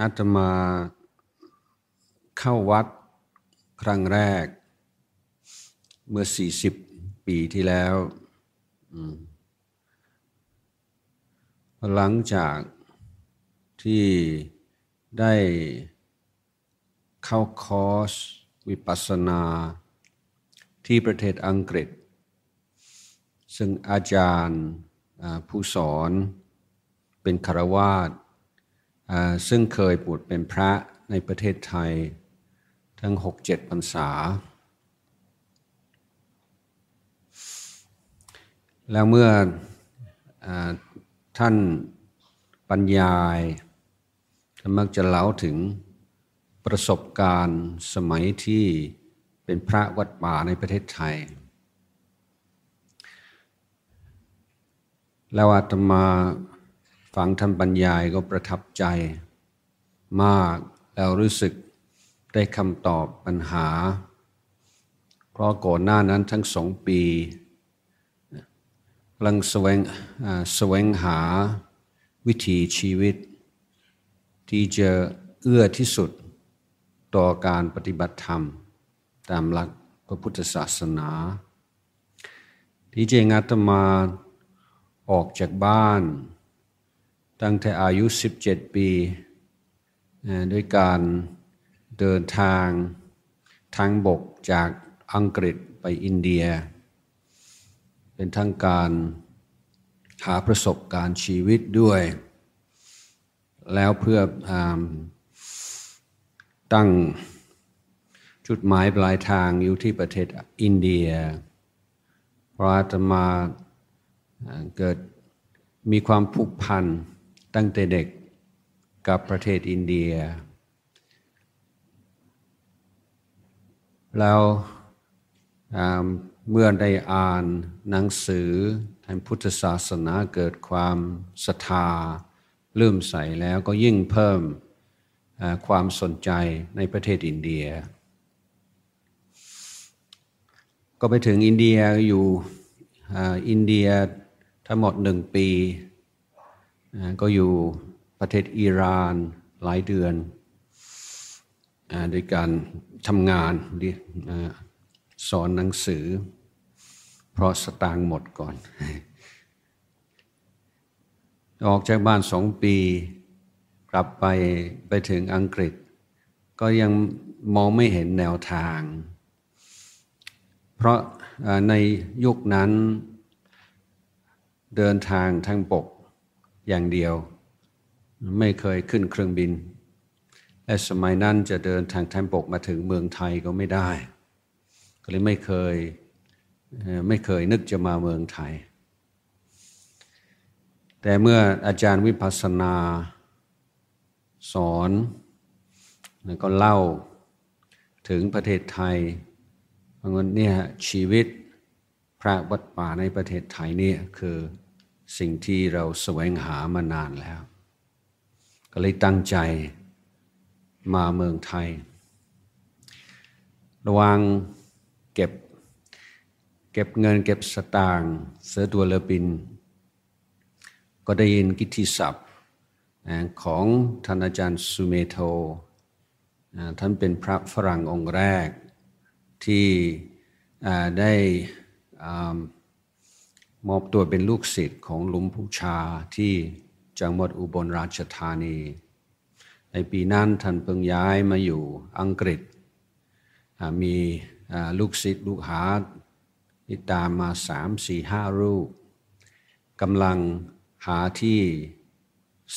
อาตมาเข้าวัดครั้งแรก เมื่อ40ปีที่แล้วหลังจากที่ได้เข้าคอร์สวิปัสสนา ที่ประเทศอังกฤษ ซึ่งอาจารย์ผู้สอนเป็นคารวาสซึ่งเคยบวชเป็นพระในประเทศไทยทั้งหกเจ็ดพรรษา แล้วเมื่ออท่านปัญญายท่านมักจะเล่าถึงประสบการณ์สมัยที่เป็นพระวัดป่าในประเทศไทย แล้วอาตมาฟังท่านบรรยายก็ประทับใจมากแล้วรู้สึกได้คำตอบปัญหา เพราะก่อนหน้านั้นทั้งสองปีกำลังแสวงแสวงหาวิถีชีวิต ที่จะเอื้อที่สุดต่อการปฏิบัติธรรมตามหลักพระพุทธศาสนา ที่เจงอาตมาออกจากบ้านตั้งแต่อายุ 17 ปี ด้วยการเดินทางทางบกจากอังกฤษไปอินเดีย เป็นทั้งการหาประสบการณ์ชีวิตด้วย แล้วเพื่ออตั้งจุดหมายปลายทางอยู่ที่ประเทศอินเดียพระอาตมาเกิดมีความผูกพันธตั้งแต่เด็กกับประเทศอินเดียแล้วเมื่อได้อ่านหนังสือทางพุทธศาสนาเกิดความศรัทธาเริ่มใส่แล้วก็ยิ่งเพิ่มความสนใจในประเทศอินเดีย ก็ไปถึงอินเดียอยู่อินเดียทั้งหมดหนึ่งปีก็อยู่ประเทศอิหร่านหลายเดือนโดยการทำงานสอนหนังสือ เพราะสตางค์หมดก่อน ออกจากบ้านสองปีกลับไป ไปถึงอังกฤษ ก็ยังมองไม่เห็นแนวทาง เพราะในยุคนั้นเดินทางทางบกอย่างเดียวไม่เคยขึ้นเครื่องบินและสมัยนั้นจะเดินทางทางบกมาถึงเมืองไทยก็ไม่ได้ ก็เลยไม่เคยไม่เคยนึกจะมาเมืองไทย แต่เมื่ออาจารย์วิปัสสนาสอนแล้วก็เล่าถึงประเทศไทยเพราะงั้นเนี่ยชีวิตพระวัดป่าในประเทศไทยเนี่ยคือสิ่งที่เราแสวงหามานานแล้ว ก็เลยตั้งใจมาเมืองไทย ระวังเก็บเก็บเงินเก็บสตางค์เสือตัวเลบิน ก็ได้ยินกิติศัพท์ของท่านอาจารย์สุเมโทท่านเป็นพระฝรั่งองค์แรกที่ได้มอบตัวเป็นลูกศิษย์ของหลวงปู่ชาที่จังหวัดอุบลราชธานี ในปีนั้นท่านเพิ่งย้ายมาอยู่อังกฤษ มีลูกศิษย์ลูกหาติดตามมาสามสี่ห้ารูปกำลังหาที่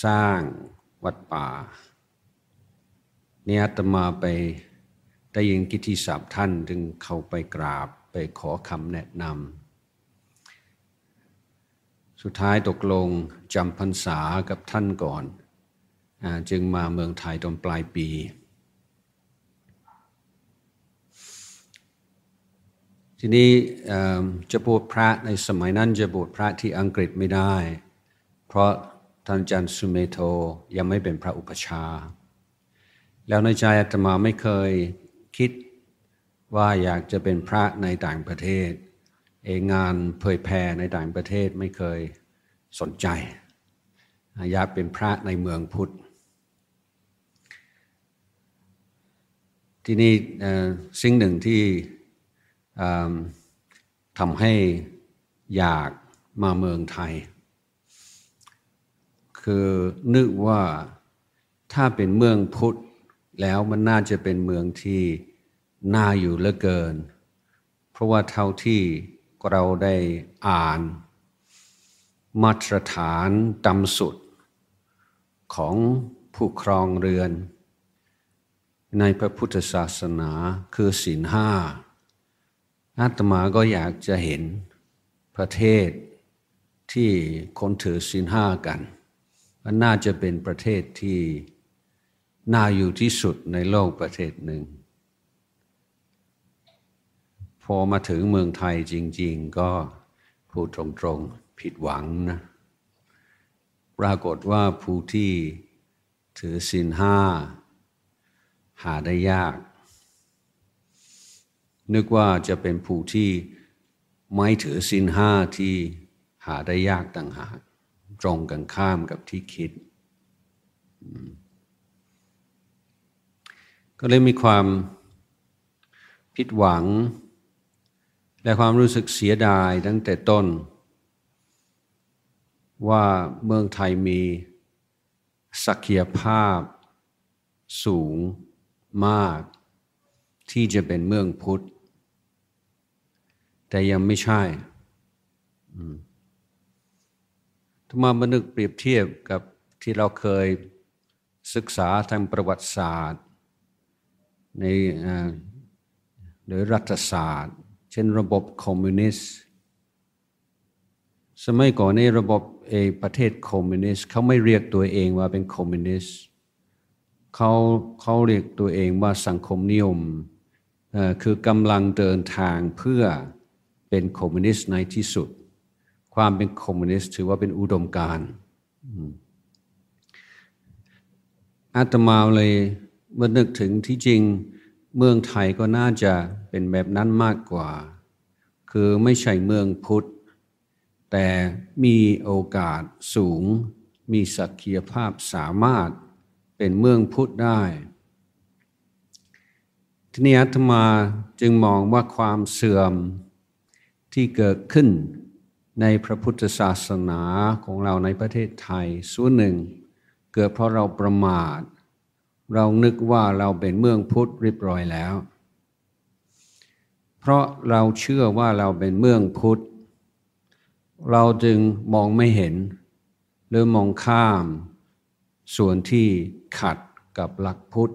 สร้างวัดป่า เนี่ยตมาไปได้ยินกิติศัพท์ท่านจึงเข้าไปกราบไปขอคำแนะนำสุดท้ายตกลงจำพรรษากับท่านก่อนจึงมาเมืองไทยตอนปลายปี ทีนี้จะบวชพระในสมัยนั้นจะบวชพระที่อังกฤษไม่ได้เพราะท่านจันสุเมโทยังไม่เป็นพระอุปชาแล้วในใจอาตมาไม่เคยคิดว่าอยากจะเป็นพระในต่างประเทศเองานเผยแพร่ในต่างประเทศไม่เคยสนใจ อยากเป็นพระในเมืองพุทธ ที่นี่สิ่งหนึ่งที่ทำให้อยากมาเมืองไทย คือนึกว่าถ้าเป็นเมืองพุทธ แล้วมันน่าจะเป็นเมืองที่น่าอยู่เหลือเกิน เพราะว่าเท่าที่เราได้อ่านมาตรฐานตำสุดของผู้ครองเรือนในพระพุทธศาสนาคือศีลห้าอาตมาก็อยากจะเห็นประเทศที่คนถือศีลห้ากันมัน น่าจะเป็นประเทศที่น่าอยู่ที่สุดในโลกประเทศหนึ่งพอมาถึงเมืองไทยจริงๆ ก็พูดตรงๆ ผิดหวังนะ ปรากฏว่าผู้ที่ถือศีลห้า หาได้ยาก นึกว่าจะเป็นผู้ที่ไม่ถือศีลห้าที่หาได้ยากต่างหาก ตรงกันข้ามกับที่คิด ก็เลยมีความผิดหวังและความรู้สึกเสียดายตั้งแต่ต้น ว่าเมืองไทยมีศักยภาพสูงมากที่จะเป็นเมืองพุทธ แต่ยังไม่ใช่ทุมามานึกเปรียบเทียบกับที่เราเคยศึกษาทางประวัติศาสตร์ในโดยรัฐศาสตร์ช่นระบบคอมมิวนิสต์ สมัยก่อนในระบบเอประเทศคอมมิวนิสต์เขาไม่เรียกตัวเองว่าเป็นคอมมิวนิสต์เขาเขาเรียกตัวเองว่าสังคมนิยมคือกำลังเดินทางเพื่อเป็นคอมมิวนิสต์ในที่สุด ความเป็นคอมมิวนิสต์ถือว่าเป็นอุดมการณ์อาตมาเลยเมื่อนึกถึงที่จริงเมืองไทยก็น่าจะเป็นแบบนั้นมากกว่า คือไม่ใช่เมืองพุทธ แต่มีโอกาสสูง มีศักยภาพสามารถเป็นเมืองพุทธได้ ทีนี้อาตมาจึงมองว่าความเสื่อมที่เกิดขึ้นในพระพุทธศาสนาของเราในประเทศไทยส่วนหนึ่ง เกิดเพราะเราประมาทเรานึกว่าเราเป็นเมืองพุทธเรียบร้อยแล้ว เพราะเราเชื่อว่าเราเป็นเมืองพุทธ เราจึงมองไม่เห็น หรือมองข้ามส่วนที่ขัด กับหลักพุทธ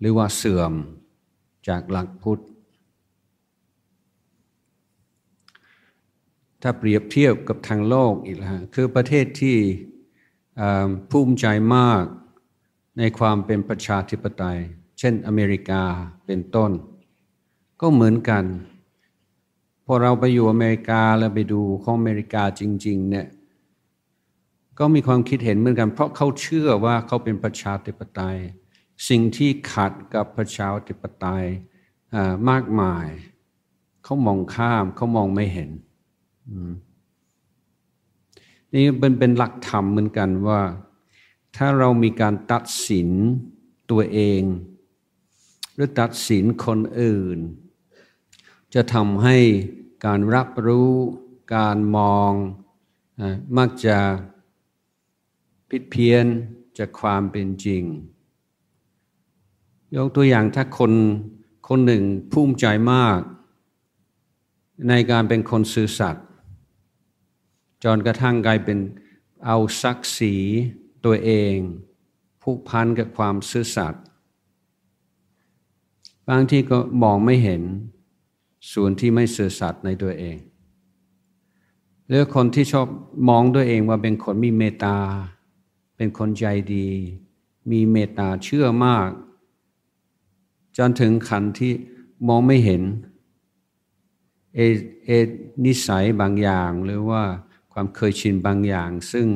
หรือว่าเสื่อมจากหลักพุทธ ถ้าเปรียบเทียบกับทางโลกอีกแล้วคือประเทศที่ภูมิใจมากในความเป็นประชาธิปไตย เช่น อเมริกาเป็นต้น ก็เหมือนกันพอเราไปอยู่อเมริกาแล้วไปดูของอเมริกาจริง ๆ เนี่ย ก็มีความคิดเห็นเหมือนกันเพราะเขาเชื่อว่าเขาเป็นประชาธิปไตย สิ่งที่ขัดกับประชาธิปไตยมากมาย เขามองข้ามเขามองไม่เห็น นี่เป็นเป็นหลักธรรมเหมือนกันว่าถ้าเรามีการตัดสินตัวเอง หรือตัดสินคนอื่น จะทำให้การรับรู้การมองมักจะผิดเพี้ยนจากความเป็นจริง ยกตัวอย่างถ้าคนคนหนึ่งภูมิใจมาก ในการเป็นคนซื่อสัตย์จนกระทั่งกลายเป็นเอาศักดิ์ศรีตัวเองผูกพันกับความซื่อสัตย์บางที่ก็มองไม่เห็น ส่วนที่ไม่ซื่อสัตย์ในตัวเองหรือคนที่ชอบมองตัวเองว่าเป็นคนมีเมตตาเป็นคนใจดี มีเมตตาเชื่อมาก จนถึงขันที่มองไม่เห็นเอเอนิสัยบางอย่างหรือว่าความเคยชินบางอย่าง ซึ่ง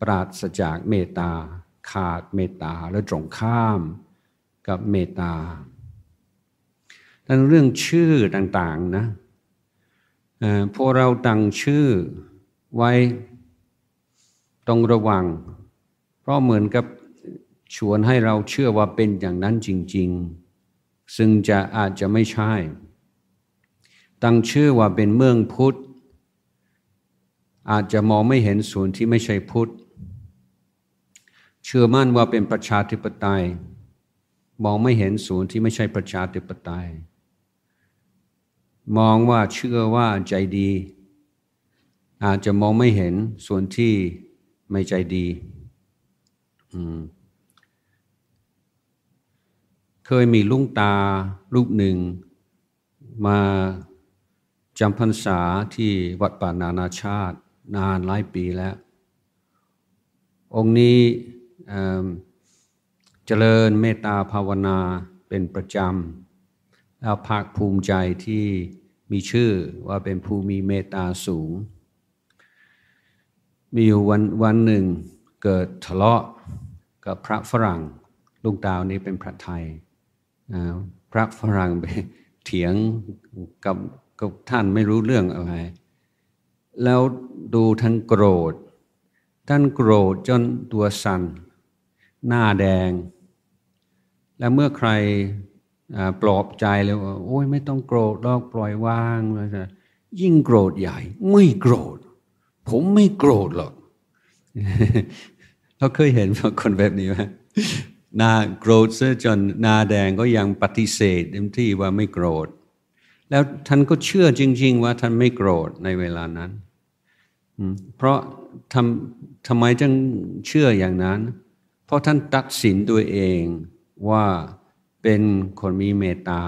ปราศจากเมตตาขาดเมตตาและตรงข้ามกับเมตตาดังเรื่องชื่อต่างๆนะพวกเราตั้งชื่อไว้ต้องระวัง เพราะเหมือนกับชวนให้เราเชื่อว่าเป็นอย่างนั้นจริง ๆ ซึ่งจะอาจจะไม่ใช่ ตั้งชื่อว่าเป็นเมืองพุทธอาจจะมองไม่เห็นส่วนที่ไม่ใช่พุทธเชื่อมั่นว่าเป็นประชาธิปไตย มองไม่เห็นศูนย์ที่ไม่ใช่ประชาธิปไตย มองว่าเชื่อว่าใจดี อาจจะมองไม่เห็นส่วนที่ไม่ใจดีเคยมีลุงตาลูกหนึ่งมาจำพรรษาที่วัดป่านานาชาติ นานหลายปีแล้ว องค์นี้เจริญเมตตาภาวนาเป็นประจำแล้วภาคภูมิใจที่มีชื่อว่าเป็นผู้มีเมตตาสูง มีอยู่วันวันหนึ่งเกิดทะเลาะกับพระฝรั่งลุงดาวนี้เป็นพระไทยพระฝรั่งไปเถียงกับกับท่านไม่รู้เรื่องอะไรแล้วดูท่านโกรธท่านโกรธจนตัวสัน่นหน้าแดง และเมื่อใครปลอบใจเลยว่าโอ้ยไม่ต้องโกรธลอกปล่อยวางเลยะยิ่งโกรธใหญ่ ไม่โกรธผมไม่โกรธหรอกเราเคยเห็นคนแบบนี้ไหมหน้าโกรธซะจนหน้าแดงก็ยังปฏิเสธเต็มที่ว่าไม่โกรธแล้วท่านก็เชื่อจริงๆว่า ท่านไม่โกรธในเวลานั้นเพราะทำทำไมจึงเชื่ออย่างนั้นเพราะท่านตัดสินตัวเองว่าเป็นคนมีเมตตา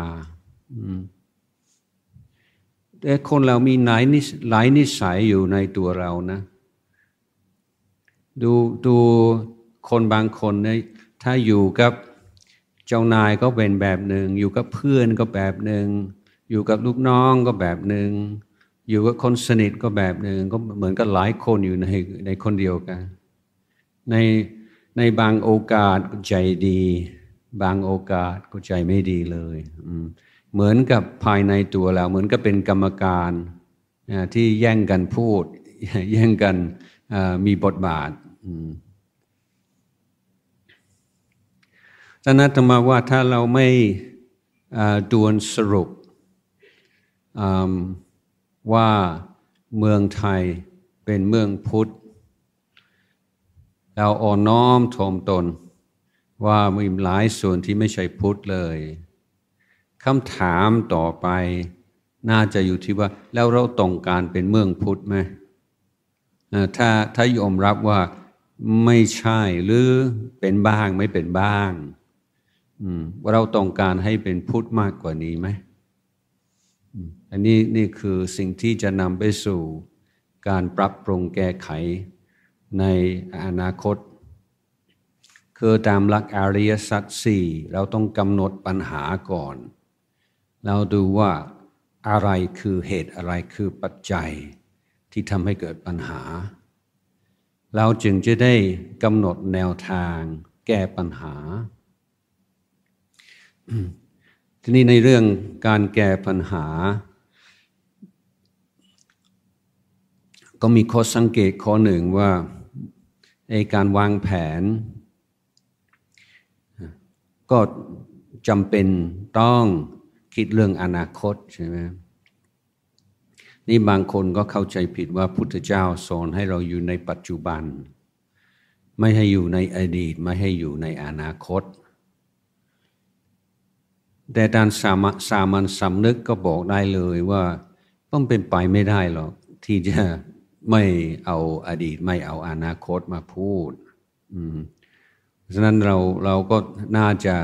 แต่คนเรามีหลายนิหลายนิสัยอยู่ในตัวเรานะ ดูดูคนบางคนเนี่ยถ้าอยู่กับเจ้านายก็เป็นแบบหนึ่งอยู่กับเพื่อนก็แบบหนึ่งอยู่กับลูกน้องก็แบบหนึ่งอยู่กับคนสนิทก็แบบหนึ่งก็เหมือนกับหลายคนอยู่ในในคนเดียวกัน ในในบางโอกาสก็ใจดี บางโอกาสก็ใจไม่ดีเลย เหมือนกับภายในตัวเราเหมือนกับเป็นกรรมการที่แย่งกันพูดแย่งกันมีบทบาทท่านนัตมาว่าถ้าเราไม่ดวนสรุปว่าเมืองไทยเป็นเมืองพุทธราอ่อนน้อมทมตน ว่ามีหลายส่วนที่ไม่ใช่พุทธเลยคำถามต่อไปน่าจะอยู่ที่ว่าแล้วเราต้องการเป็นเมืองพุทธไหมถ้าถ้ายอมรับว่าไม่ใช่หรือเป็นบ้างไม่เป็นบ้างว่าเราต้องการให้เป็นพุทธมากกว่านี้ไหม อันนี้นี่คือสิ่งที่จะนำไปสู่การปรับปรุงแก้ไขในอนาคต คือตามหลักอริยสัจสี่เราต้องกำหนดปัญหาก่อน เราดูว่าอะไรคือเหตุอะไรคือปัจจัยที่ทำให้เกิดปัญหา เราจึงจะได้กำหนดแนวทางแก้ปัญหา ทีนี้ในเรื่องการแก้ปัญหา ก็มีข้อสังเกตข้อหนึ่งว่าไอการวางแผน ก็จำเป็นต้องคิดเรื่องอนาคตใช่ไหมนี่บางคนก็เข้าใจผิดว่าพุทธเจ้าสอนให้เราอยู่ในปัจจุบัน ไม่ให้อยู่ในอดีตไม่ให้อยู่ในอนาคต แต่ดานสามสามัญสำนึกก็บอกได้เลยว่าต้องเป็นไปไม่ได้หรอกที่จะไม่เอาอดีต ไม่เอาอนาคตมาพูดเพราะฉะนั้นเราเราก็น่าจะ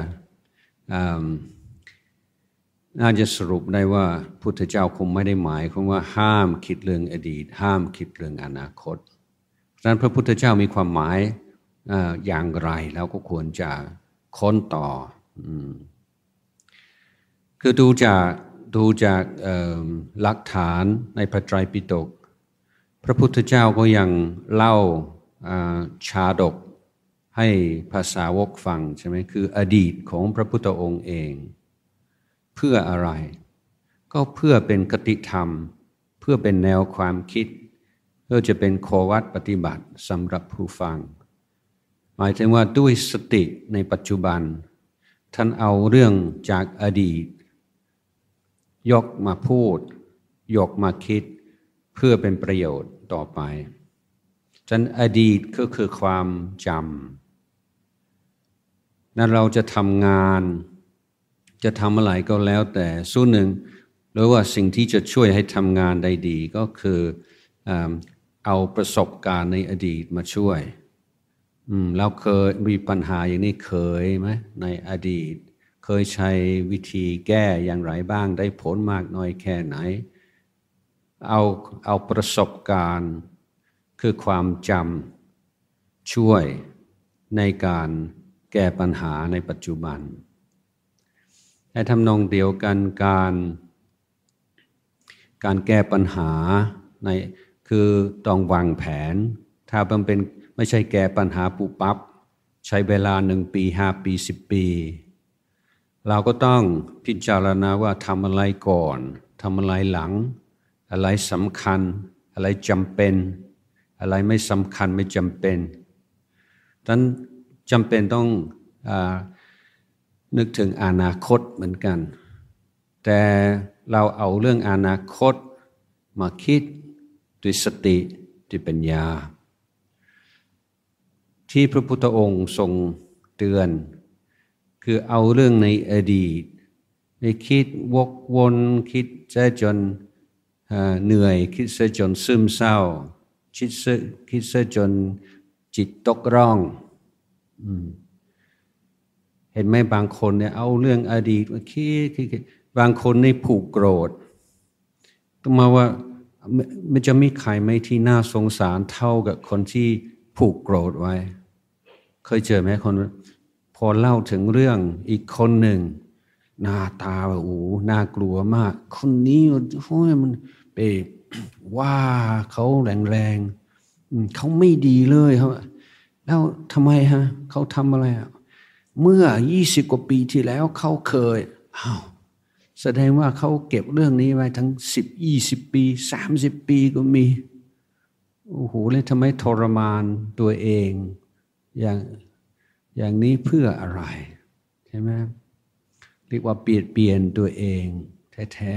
น่าจะสรุปได้ว่าพุทธเจ้าคงไม่ได้หมายความว่าห้ามคิดเรื่องอดีต ห้ามคิดเรื่องอนาคตเพราะฉะนั้นพระพุทธเจ้ามีความหมายอย่างไรแล้วก็ควรจะค้นต่ออคือดูจากดูจากหลักฐานในพระไตรปิฎกพระพุทธเจ้าก็ยังเล่าชาดกให้ภาษาวกฟังใช่ไหมคือ อดีตของพระพุทธองค์เอง เพื่ออะไร ก็เพื่อเป็นกติธรรม เพื่อเป็นแนวความคิด เพื่อจะเป็นขวัตปฏิบัติสำหรับผู้ฟัง หมายถึงว่าด้วยสติในปัจจุบัน ท่านเอาเรื่องจากอดีต ยกมาพูด ยกมาคิด เพื่อเป็นประโยชน์ต่อไปฉนันอดีตก็คือความจำนั้นเราจะทำงาน จะทำอะไรก็แล้วแต่ส่วนหนึ่งหรือว่าสิ่งที่จะช่วยให้ทำงานได้ดี ก็คือเอาประสบการณ์ในอดีตมาช่วยเราเคยมีปัญหาอย่างนี้เคยไหมในอดีต เคยใช้วิธีแก้อย่างไรบ้างได้ผลมากน้อยแค่ไหนเอาเอาประสบการณ์คือความจำช่วยในการแก้ปัญหาในปัจจุบันและทำนองเดียวกันการ การแก้ปัญหาในคือต้องวางแผน ถ้ามันเป็นไม่ใช่แก้ปัญหาปุปับ ใช้เวลาหนึ่งปีห้าปีสิบปี เราก็ต้องพิจารณาว่าทำอะไรก่อนทำอะไรหลังอะไรสำคัญอะไรจำเป็น อะไรไม่สำคัญไม่จำเป็นดังนั้นจำเป็นต้องอนึกถึงอนาคตเหมือนกัน แต่เราเอาเรื่องอนาคตมาคิดด้วยสติด้วยปัญญา ที่พระพุทธองค์ทรงเตือน คือเอาเรื่องในอดีตไปคิดวกวนคิดจะจนเหนื่อยคิดซะจนซึมเศร้า คิดซะคิดซะจนจิตตกร่องเห็นไหมบางคนเนี่ยเอาเรื่องอดีตมาคิดคิดบางคนในผูกโกรธต้องมาว่าไม่จะมีใครไม่ที่น่าสงสารเท่ากับคนที่ผูกโกรธไว้ เคยเจอไหมคน พอเล่าถึงเรื่องอีกคนหนึ่งหน้าตาแบบโอ้หน้ากลัวมาก คนนี้โอ้ยมันปว่าเขาแรงๆ เขาไม่ดีเลยเขาแล้วทำไมฮะ เขาทำอะไร เมื่อยี่สิบกว่าปีที่แล้วเขาเคย อ้าว แสดงว่าเขาเก็บเรื่องนี้ไว้ทั้งสิบยี่สิบปีสามสิบปีก็มี โอ้โห แล้วทำไมทรมานตัวเอง อย่าง อย่างนี้เพื่ออะไร ใช่ไหมเรียกว่าเปลี่ยนเปลี่ยนตัวเองแท้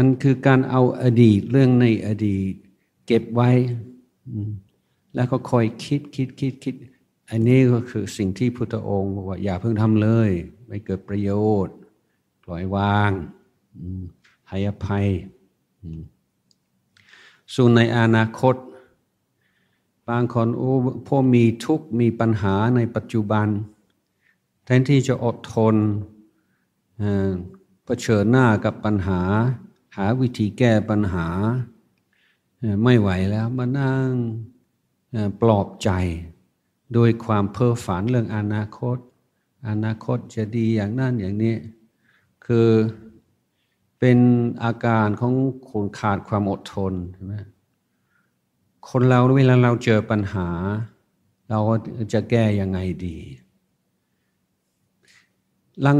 นั่นคือการเอาอดีตเรื่องในอดีตเก็บไว้ แล้วก็คอยคิดคิดคิดคิดอันนี้ก็คือสิ่งที่พุทธองค์บอกว่า อย่าเพิ่งทำเลย ไม่เกิดประโยชน์ ปล่อยวางให้อภัยส่วนในอนาคต บางคนโอ้พ่อมีทุกข์ มีปัญหาในปัจจุบัน แทนที่จะอดทนเผชิญหน้ากับปัญหาหาวิธีแก้ปัญหาไม่ไหวแล้วมานั่งปลอบใจโดยความเพ้อฝันเรื่องอนาคต อนาคตจะดีอย่างนั่นอย่างนี้ คือเป็นอาการของคนขาดความอดทนใช่ไหมคนเราเวลาเราเจอปัญหา เราจะแก้ยังไงดี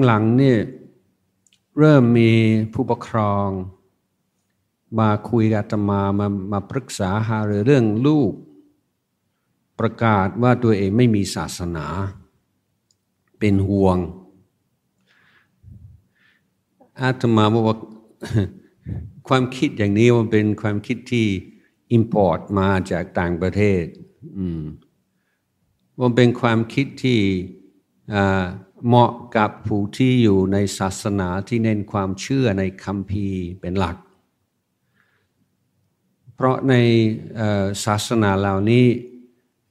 หลังๆนี่เริ่มมีผู้ปกครองมาคุยกับอาตมามามาปรึกษาหารือเรื่องลูกประกาศว่าตัวเองไม่มีศาสนาเป็นห่วงอาตมาบอกว่าความคิดอย่างนี้ มันเป็นความคิดที่อิมพอร์ตมาจากต่างประเทศมันเป็นความคิดที่เหมาะกับผู้ที่อยู่ในศาสนาที่เน้นความเชื่อในคำพีเป็นหลักเพราะในศาสนาเหล่านี้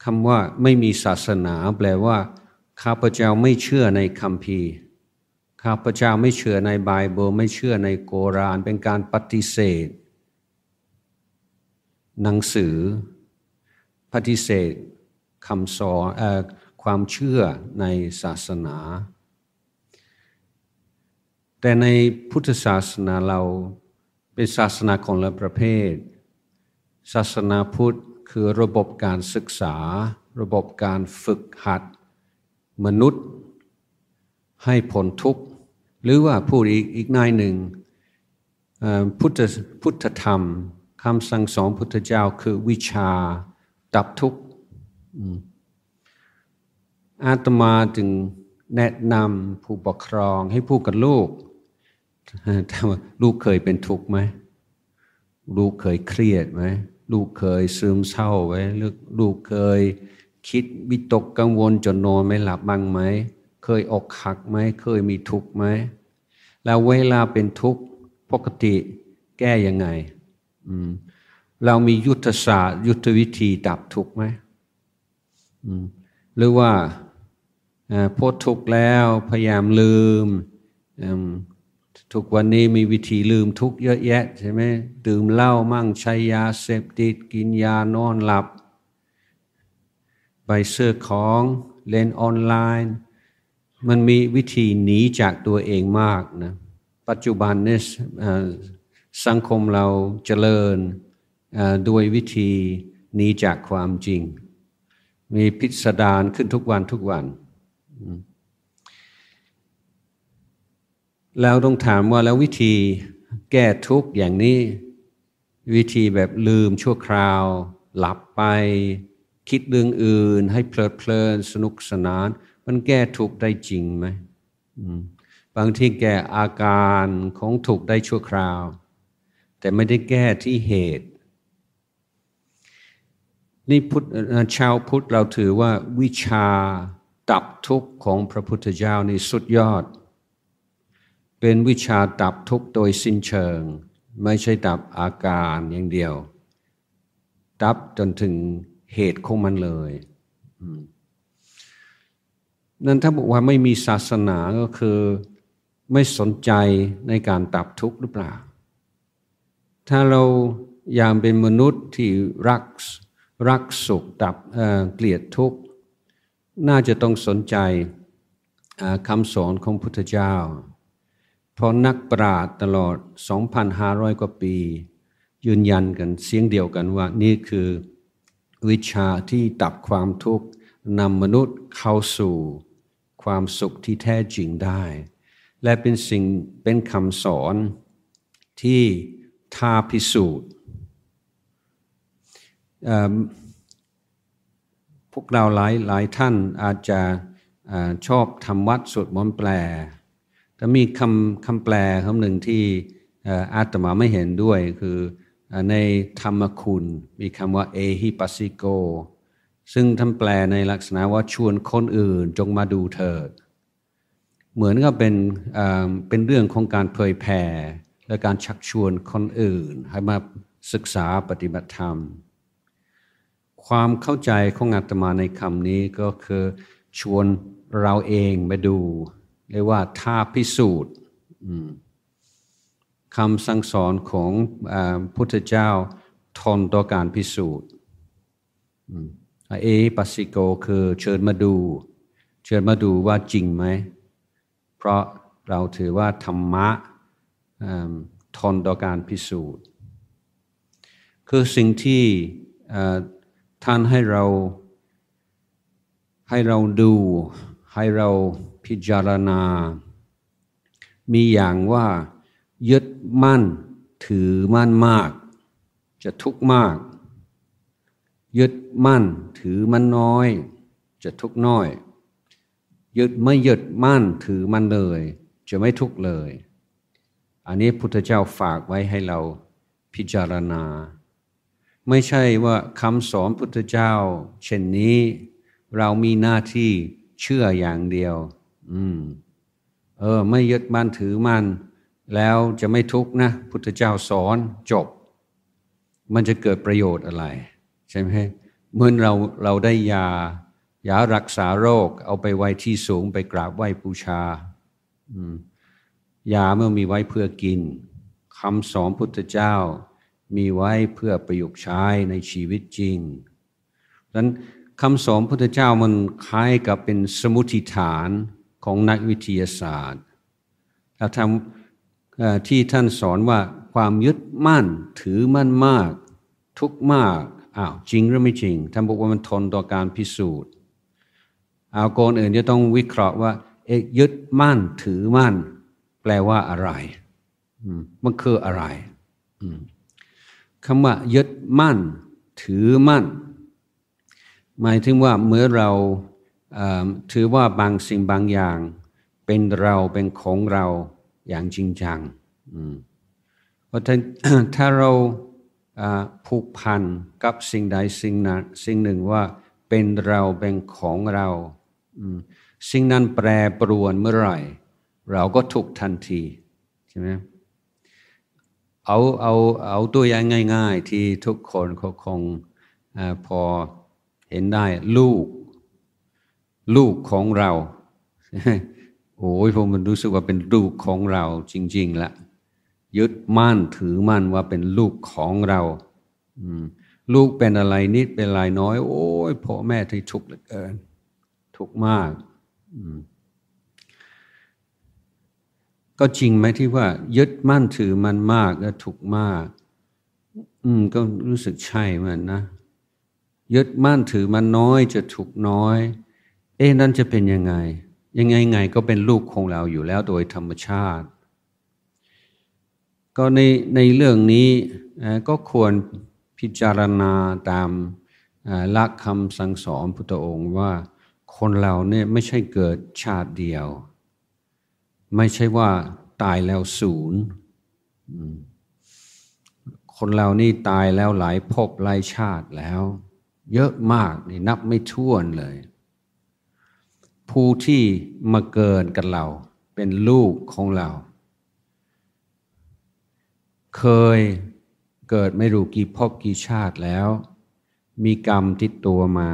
คำว่าไม่มีศาสนา แปลว่า ข้าพเจ้าไม่เชื่อในคำพีข้าพเจ้าไม่เชื่อในไบเบิลไม่เชื่อในโกรานเป็นการปฏิเสธ หนังสือปฏิเสธคำสอนความเชื่อในศาสนา แต่ในพุทธศาสนาเราเป็นศาสนาของละประเภทศาสนาพุทธคือระบบการศึกษา ระบบการฝึกหัด มนุษย์ให้พ้นทุกข์ หรือว่าพูดอีกอีกนายหนึ่งพุทธพุทธธรรม คำสั่งสอนพุทธเจ้าคือวิชาดับทุกข์อาตมาจึงแนะนำผู้ปกครองให้พูดกับลูกถาลูกเคยเป็นทุกข์ไหม ลูกเคยเครียดไหมลูกเคยซึมเศร้าไว้ลูกเคยคิดวิตกกังวลจนนอนไม่หลับบ้างไหม เคยอกหักไหม เคยมีทุกข์ไหมแล้วเวลาเป็นทุกข์ปกติแก้ยังไงเรามียุทธศาสตร์ ยุทธวิธีดับทุกข์ไหมหรือว่าพ้นทุกข์แล้ว พยายามลืมทุกวันนี้มีวิธีลืมทุกเยอะแยะใช่ไหม ดื่มเหล้ามั่งใช้ยาเสพติดกินยานอนหลับ ใบเสื้อของเล่นออนไลน์ มันมีวิธีหนีจากตัวเองมากนะ ปัจจุบันนี้สังคมเราเจริญด้วยวิธีหนีจากความจริง มีพิสดารขึ้นทุกวันทุกวันแล้วต้องถามว่าแล้ววิธีแก้ทุกข์ อย่างนี้ วิธีแบบลืมชั่วคราว หลับไป คิดเรื่องอื่น ให้เพลิดเพลิน สนุกสนาน มันแก้ทุกข์ ได้จริงไหมบางทีแก้อาการของทุกข์ได้ชั่วคราว แต่ไม่ได้แก้ที่เหตุ นี่พุทธชาวพุทธเราถือว่า วิชาดับทุกข์ของพระพุทธเจ้านี่สุดยอดเป็นวิชาดับทุกโดยสิ้นเชิง ไม่ใช่ดับอาการอย่างเดียวดับจนถึงเหตุของมันเลยนั่นถ้าบอกว่าไม่มีศาสนาก็คือไม่สนใจในการดับทุกข์หรือเปล่า ถ้าเรายามเป็นมนุษย์ที่รักรักสุขดับเเกลียดทุกข์ น่าจะต้องสนใจคำสอนของพุทธเจ้าเพราะนักปราชญ์ตลอด 2,500 กว่าปี ยืนยันกันเสียงเดียวกันว่านี่คือวิชาที่ตับความทุกข์นำมนุษย์เข้าสู่ความสุขที่แท้จริงได้ และเป็นสิ่งเป็นคำสอนที่ท้าพิสูจน์พวกเราหลายหลายท่านอาจจะชอบทำวัดสวดมนต์แปลแต่มีคำคำแปลคำหนึ่งที่อาตมาไม่เห็นด้วย คือในธรรมคุณมีคำว่าเอฮิปัสซิโกซึ่งทำาแปลในลักษณะว่าชวนคนอื่นจงมาดูเถิดเหมือนกับเป็นเป็นเรื่องของการเผยแผ่และการชักชวนคนอื่น ให้มาศึกษาปฏิบัติธรรม ความเข้าใจของอาตมาในคำนี้ก็คือชวนเราเองมาดูเรียกว่าท่าพิสูจน์คำสั่งสอนของพุทธเจ้า ทนต่อการพิสูจน์เอปัสสิโกคือเชิญมาดู เชิญมาดูว่าจริงไหมเพราะเราถือว่าธรรมะทนต่อการพิสูจน์คือสิ่งที่ท่านให้เราให้เราดูให้เราพิจารณา มีอย่างว่ายึดมั่นถือมั่นมาก จะทุกข์มาก ยึดมั่นถือมันน้อย จะทุกข์น้อย ยึดไม่ยึดมั่นถือมันเลย จะไม่ทุกข์เลย อันนี้พุทธเจ้าฝากไว้ให้เราพิจารณา ไม่ใช่ว่าคำสอนพุทธเจ้า เช่นนี้เรามีหน้าที่เชื่ออย่างเดียวอืมเออ ไม่ยึดมั่นถือมั่นแล้วจะไม่ทุกข์นะ พุทธเจ้าสอนจบ มันจะเกิดประโยชน์อะไร ใช่ไหมเมื่อเราเราได้ยายารักษาโรค เอาไปไว้ที่สูงไปกราบไหว้บูชา อืมยาเมื่อมีไว้เพื่อกินคำสอนพุทธเจ้ามีไว้เพื่อประยุกต์ใช้ในชีวิตจริงดังนั้นคำสอนพุทธเจ้ามันคล้ายกับเป็นสมุติฐานของนักวิทยาศาสตร์ แล้วทำที่ท่านสอนว่า ความยึดมั่น ถือมั่นมาก ทุกมาก อ้าวจริงหรือไม่จริงท่านบอกว่ามันทนต่อการพิสูจน์เอาโกนอื่น จะต้องวิเคราะห์ว่าเอกยึดมั่น ถือมั่น แปลว่าอะไรมันคืออะไรคำว่ายึดมั่น ถือมั่น หมายถึงว่าเมื่อเราถือว่าบางสิ่งบางอย่าง เป็นเราเป็นของเราอย่างจริงจังเพราะถ้าเราผูกพันกับสิ่งใดสิ่งนั้นสิ่งหนึ่งว่าเป็นเราเป็นของเราสิ่งนั้นแปรปรวนเมื่อไรเราก็ทุกทันทีใช่ไหมเอาเอาเอาตัวอย่างง่าย ๆ ที่ทุกคนเขาคงอพอเห็นได้ลูกลูกของเรา โอ้ยผมมันรู้สึกว่าเป็นลูกของเรา จริง ๆ ละยึดมั่นถือมั่นว่าเป็นลูกของเราลูกเป็นอะไรนิดเป็นอะไรน้อย โอ้ยพ่อแม่ที่ทุกข์เหลือเกินทุกข์มากก็จริงไหมที่ว่ายึดมั่นถือมันมากแล้วทุกข์มาก อืมก็รู้สึกใช่เหมือนนะยึดมั่นถือมันน้อย จะทุกข์น้อยเอ๊ะนั่นจะเป็นยังไง ยังไงไงก็เป็นลูกของเราอยู่แล้วโดยธรรมชาติ ก็ในในเรื่องนี้ก็ควรพิจารณาตามหลักคำสั่งสอนพุทธองค์ว่า คนเราเนี่ยไม่ใช่เกิดชาติเดียว ไม่ใช่ว่าตายแล้วศูนย์ คนเรานี่ตายแล้วหลายภพหลายชาติแล้ว เยอะมากนี่นับไม่ถ้วนเลยผู้ที่มาเกินกับเรา เป็นลูกของเรา เคยเกิดไม่รู้กี่พบกี่ชาติแล้ว มีกรรมติดตัวมา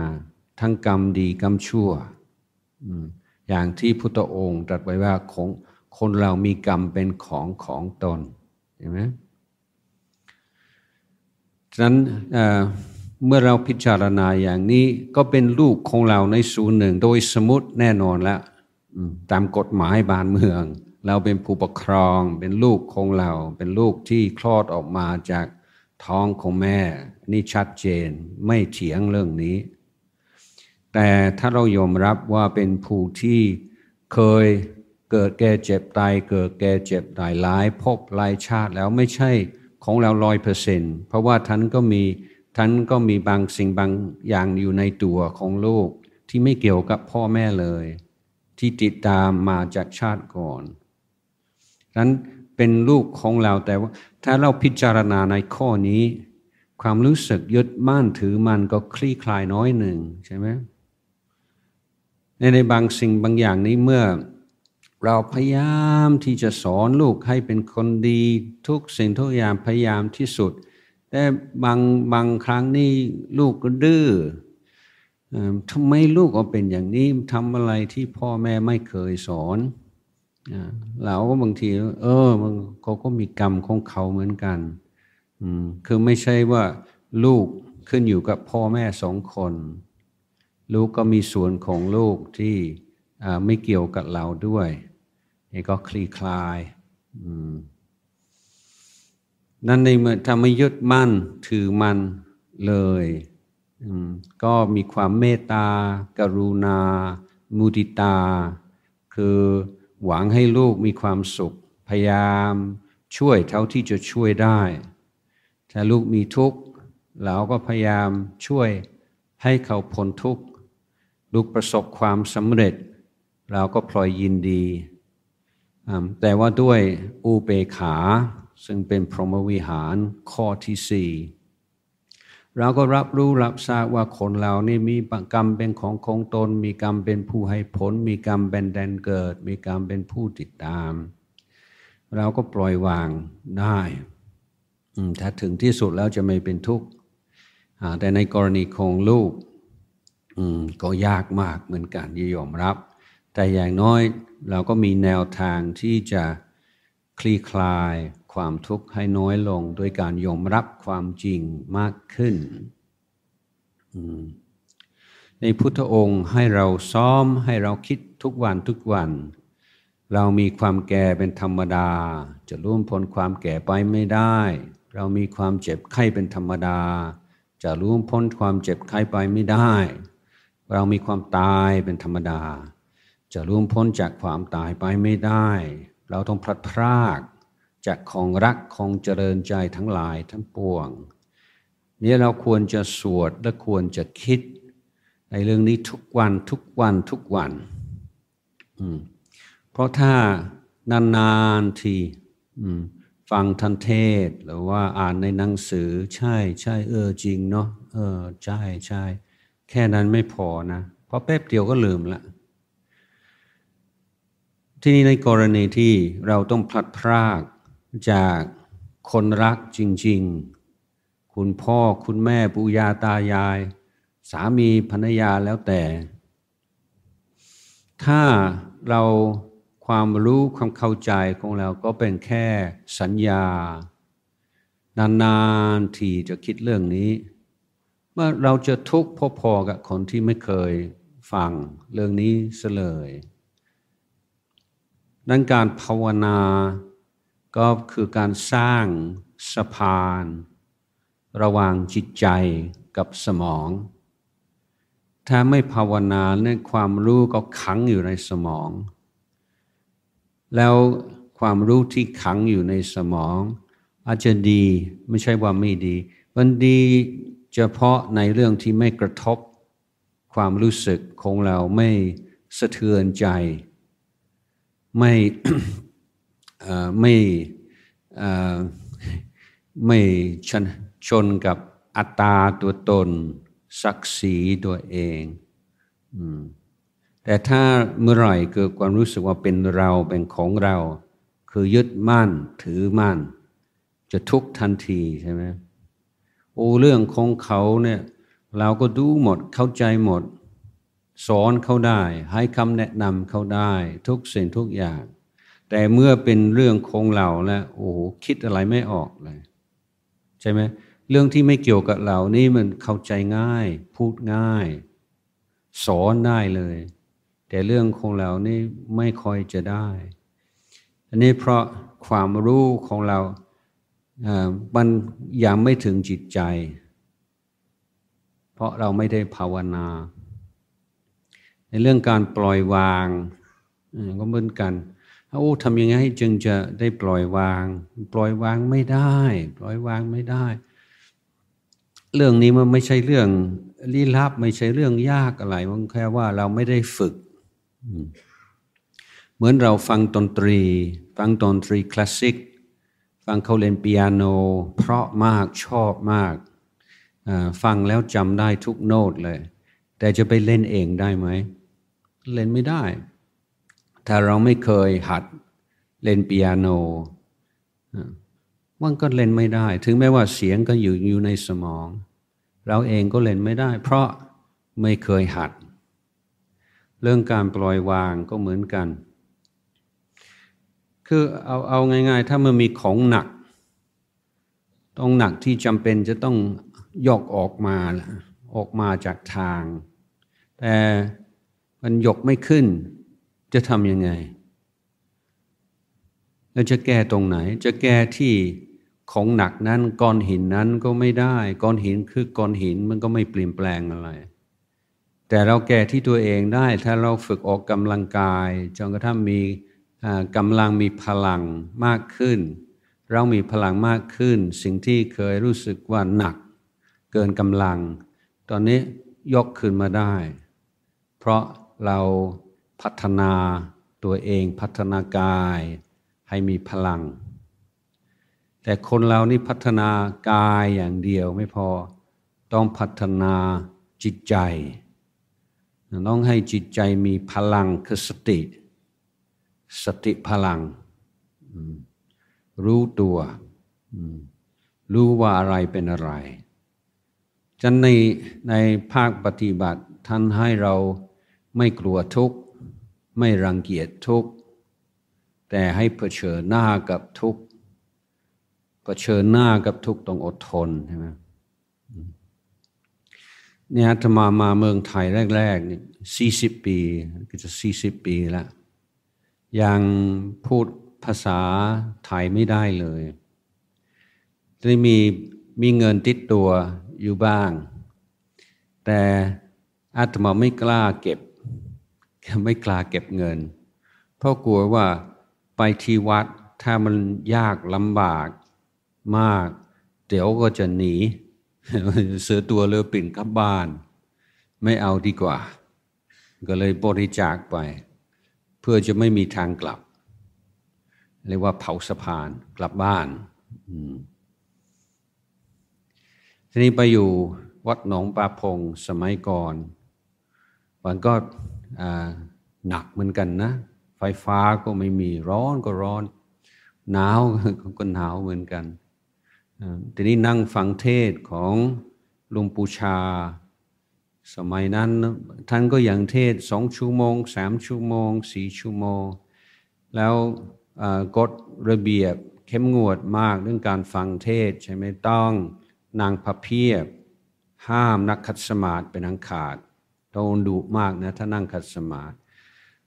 ทั้งกรรมดีกรรมชั่วอย่างที่พุทธองค์ตรัสไว้ว่าของคนเรามีกรรมเป็นของของตนเห็นไหมฉะนั้นเมื่อเราพิจารณาอย่างนี้ก็เป็นลูกของเราในศูนย์หนึ่งโดยสมมติแน่นอนแล้ว ตามกฎหมายบ้านเมืองเราเป็นผู้ปกครอง เป็นลูกของเรา เป็นลูกที่คลอดออกมาจากท้องของแม่ นี่ชัดเจนไม่เถียงเรื่องนี้ แต่ถ้าเรายอมรับว่าเป็นผู้ที่เคยเกิดแก่เจ็บตายเกิดแก่เจ็บตายหลายพบหลายชาติแล้วไม่ใช่ของเราร้อยเปอร์เซ็นต์เพราะว่าท่านก็มีท่านก็มีบางสิ่งบางอย่างอยู่ในตัวของลูก ที่ไม่เกี่ยวกับพ่อแม่เลย ที่ติดตามมาจากชาติก่อนนั้นเป็นลูกของเราแต่ว่า ถ้าเราพิจารณาในข้อนี้ ความรู้สึกยึดมั่นถือมันก็คลี่คลายน้อยหนึ่งใช่ไหมในในบางสิ่งบางอย่างนี้เมื่อ เราพยายามที่จะสอนลูกให้เป็นคนดีทุกสิ่งทุกอย่างพยายามที่สุดแต่บางบางครั้งนี่ลูกก็ดื้อทำไมลูกเอาเป็นอย่างนี้ทำอะไรที่พ่อแม่ไม่เคยสอนเราก็บางที เออมันเขาก็มีกรรมของเขาเหมือนกันคือไม่ใช่ว่า ลูกขึ้นอยู่กับพ่อแม่สองคน ลูกก็มีส่วนของลูกที่ไม่เกี่ยวกับเราด้วยนี่ก็คลี่คลาย อืมนั่นในเมื่อถ้าไม่ยึดมั่นถือมันเลยก็มีความเมตตากรุณา มุติตา คือหวังให้ลูกมีความสุข พยายามช่วยเท่าที่จะช่วยได้ถ้าลูกมีทุกข์เราก็พยายามช่วยให้เขาพ้นทุกข์ลูกประสบความสำเร็จเราก็พลอยยินดีแต่ว่าด้วยอุเบกขาซึ่งเป็นพรหมวิหารข้อที่สี่เราก็รับรู้รับทราบว่าคนเรานี่มีกรรมเป็นของคงตน มีกรรมเป็นผู้ให้ผล มีกรรมเป็นแดนเกิด มีกรรมเป็นผู้ติดตาม เราก็ปล่อยวางได้ ถ้าถึงที่สุดแล้วจะไม่เป็นทุกข์ แต่ในกรณีของลูกก็ยากมากเหมือนกันยยอมรับ แต่อย่างน้อยเราก็มีแนวทางที่จะคลี่คลายความทุกข์ให้น้อยลงโดยการยอมรับความจริงมากขึ้น ในพุทธองค์ให้เราซ้อมให้เราคิดทุกวันทุกวัน เรามีความแก่เป็นธรรมดา จะร่วมพ้นความแก่ไปไม่ได้ เรามีความเจ็บไข้เป็นธรรมดา จะร่วมพ้นความเจ็บไข้ไปไม่ได้ เรามีความตายเป็นธรรมดา จะร่วมพ้นจากความตายไปไม่ได้ เราต้องพลัดพรากจากของรักของเจริญใจทั้งหลายทั้งปวงนี่เราควรจะสวดและควรจะคิด ในเรื่องนี้ทุกวันทุกวันทุกวัน เพราะถ้านาน ๆ ทีฟังทันเทศหรือว่าอ่านในหนังสือใช่ใช่เออจริง เนาะเออใช่ใช่แค่นั้นไม่พอนะเพราะแป๊บเดียวก็ลืมละที่นี่ในกรณีที่เราต้องพลัดพรากจากคนรักจริงๆ คุณพ่อคุณแม่ ปู่ย่าตายาย สามีภรรยาแล้วแต่ ถ้าเราความรู้ความเข้าใจของเราก็เป็นแค่สัญญา นานๆทีจะคิดเรื่องนี้เมื่อเราจะทุกข์พอๆ กับคนที่ไม่เคยฟังเรื่องนี้เสลย ดังการภาวนาก็คือการสร้างสะพาน ระหว่างจิตใจกับสมอง ถ้าไม่ภาวนาเนี่ยความรู้ก็ขังอยู่ในสมอง แล้วความรู้ที่ ขังอยู่ในสมอง อาจจะดีไม่ใช่ว่าไม่ดีมันดีเฉพาะในเรื่องที่ไม่กระทบ ความรู้สึกของเราไม่สะเทือนใจ ไม่ไม่ไม่ชนชนกับอัตตาตัวตนศักดิ์ศรีตัวเองแต่ถ้าเมื่อไหร่เกิดความรู้สึกว่าเป็นเราเป็นของเรา คือยึดมั่นถือมั่น จะทุกทันทีใช่ไหมโอ้เรื่องของเขาเนี่ยเราก็ดูหมดเข้าใจหมด สอนเขาได้ ให้คำแนะนำเขาได้ทุกสิ่งทุกอย่างแต่เมื่อเป็นเรื่องคงเหล่านลโอ้โห คิดอะไรไม่ออกเลยใช่ไหมเรื่องที่ไม่เกี่ยวกับเหล่านี้มันเข้าใจง่าย พูดง่าย สอนได้เลย แต่เรื่องคงเหล่านี้ไม่ค่อยจะได้ อันนี้เพราะความรู้ของเรามันยังไม่ถึงจิตใจ เพราะเราไม่ได้ภาวนา ในเรื่องการปล่อยวางก็เหมือนกันโอ้ทำยังไงจึงจะได้ปล่อยวาง ปล่อยวางไม่ได้ ปล่อยวางไม่ได้ เรื่องนี้มันไม่ใช่เรื่อง ลี้ลับไม่ใช่เรื่องยากอะไรมันแค่ว่าเราไม่ได้ฝึก เหมือนเราฟังดนตรี ฟังดนตรีคลาสสิกฟังเขาเล่นเปียโน เพราะมากชอบมากฟังแล้วจำได้ทุกโน้ตเลย แต่จะไปเล่นเองได้ไหม เล่นไม่ได้ถ้าเราไม่เคยหัด เล่นเปียโนมันก็เล่นไม่ได้ ถึงแม้ว่าเสียงก็อยู่อยู่ในสมอง เราเองก็เล่นไม่ได้ เพราะไม่เคยหัด เรื่องการปล่อยวางก็เหมือนกัน คือเอาเอาง่าย ๆ ถ้ามันมีของหนักต้องหนักที่จำเป็นจะต้องยกออกมาออกมาจากทาง แต่มันยกไม่ขึ้นจะทำยังไงแล้วจะแก้ตรงไหน จะแก้ที่ของหนักนั้นก้อนหินนั้นก็ไม่ได้ ก้อนหินคือก้อนหินมันก็ไม่เปลี่ยนแปลงอะไร แต่เราแก้ที่ตัวเองได้ ถ้าเราฝึกออกกำลังกายจนกระทั่งมีกำลังมีพลังมากขึ้น เรามีพลังมากขึ้น สิ่งที่เคยรู้สึกว่าหนัก เกินกำลัง ตอนนี้ยกขึ้นมาได้ เพราะเราพัฒนาตัวเองพัฒนากายให้มีพลัง แต่คนเรานี่พัฒนากายอย่างเดียวไม่พอต้องพัฒนาจิตใจ ต้องให้จิตใจมีพลังคือสติ สติพลังรู้ตัวรู้ว่าอะไรเป็นอะไรจันในในภาคปฏิบัติ ท่านให้เราไม่กลัวทุกขไม่รังเกียจทุกข์แต่ให้เผชิญหน้ากับทุกข์เผชิญหน้ากับทุกข์ต้องอดทน ใช่ไหมเนี่ยธรรมามาเมืองไทยแรกๆนี่สี่สิบปีก็จะสี่สิบปีแล้วยังพูดภาษาไทยไม่ได้เลยได้มีมีเงินติดตัวอยู่บ้าง แต่อาตมาไม่กล้าเก็บไม่กล้าเก็บเงิน เพราะกลัวว่าไปที่วัด ถ้ามันยากลำบากมาก เดี๋ยวก็จะหนี เสือตัวเลือปิ่นกลับบ้าน ไม่เอาดีกว่า ก็เลยบริจาคไป เพื่อจะไม่มีทางกลับ เรียกว่าเผาสะพานกลับบ้านทีนี้ไปอยู่ วัดหนองปลาพงสมัยก่อนมันก็หนักเหมือนกันนะไฟฟ้าก็ไม่มีร้อนก็ร้อนหนาวก็หนาวเหมือนกันทีนี้นั่งฟังเทศของลุงปูชา สมัยนั้นท่านก็ยังเทศสองชั่วโมงสามชั่วโมงสี่ชั่วโมง แล้วกฎระเบียบเข้มงวดมากเรื่องการฟังเทศใช่ไหมต้องนางพระเพียบห้ามนักคัดสมาธิเป็นอังขาดโราดุมากนะถ้านั่งคัดสมาธิ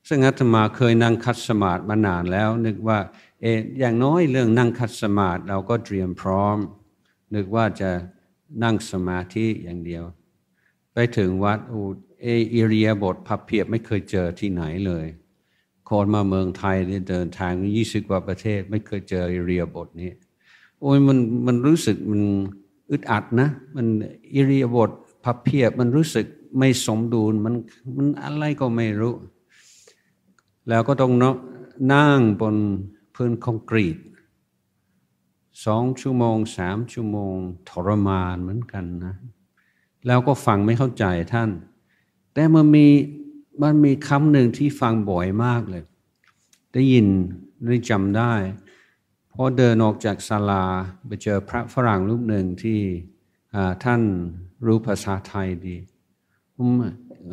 ซึ่งอาตมาเคยนั่งคัดสมาธิมานานแล้ว นึกว่าเอออย่างน้อยเรื่องนั่งคัดสมาธิเราก็เตรียมพร้อม นึกว่าจะนั่งสมาธิอย่างเดียว ไปถึงวัดอูเออิเรียบทพับเพียบ ไม่เคยเจอที่ไหนเลยคนมาเมืองไทยเดินทางยี่สิบกว่าประเทศไม่เคยเจออิเรียบทนี้โอ้ยมันมันรู้สึกมันอึดอัดนะ มันอิเรียบทพับเพียบมันรู้สึกไม่สมดุลมันมันอะไรก็ไม่รู้ แล้วก็ต้องนั่งบนพื้นคอนกรีตสองชั่วโมงสามชั่วโมงทรมานเหมือนกันนะแล้วก็ฟังไม่เข้าใจท่าน แต่มันมีมันมีคำหนึ่งที่ฟังบ่อยมากเลย ได้ยินได้จำได้พอเดินออกจากศาลา ไปเจอพระฝรั่งรูปหนึ่งที่ท่านรู้ภาษาไทยดีผม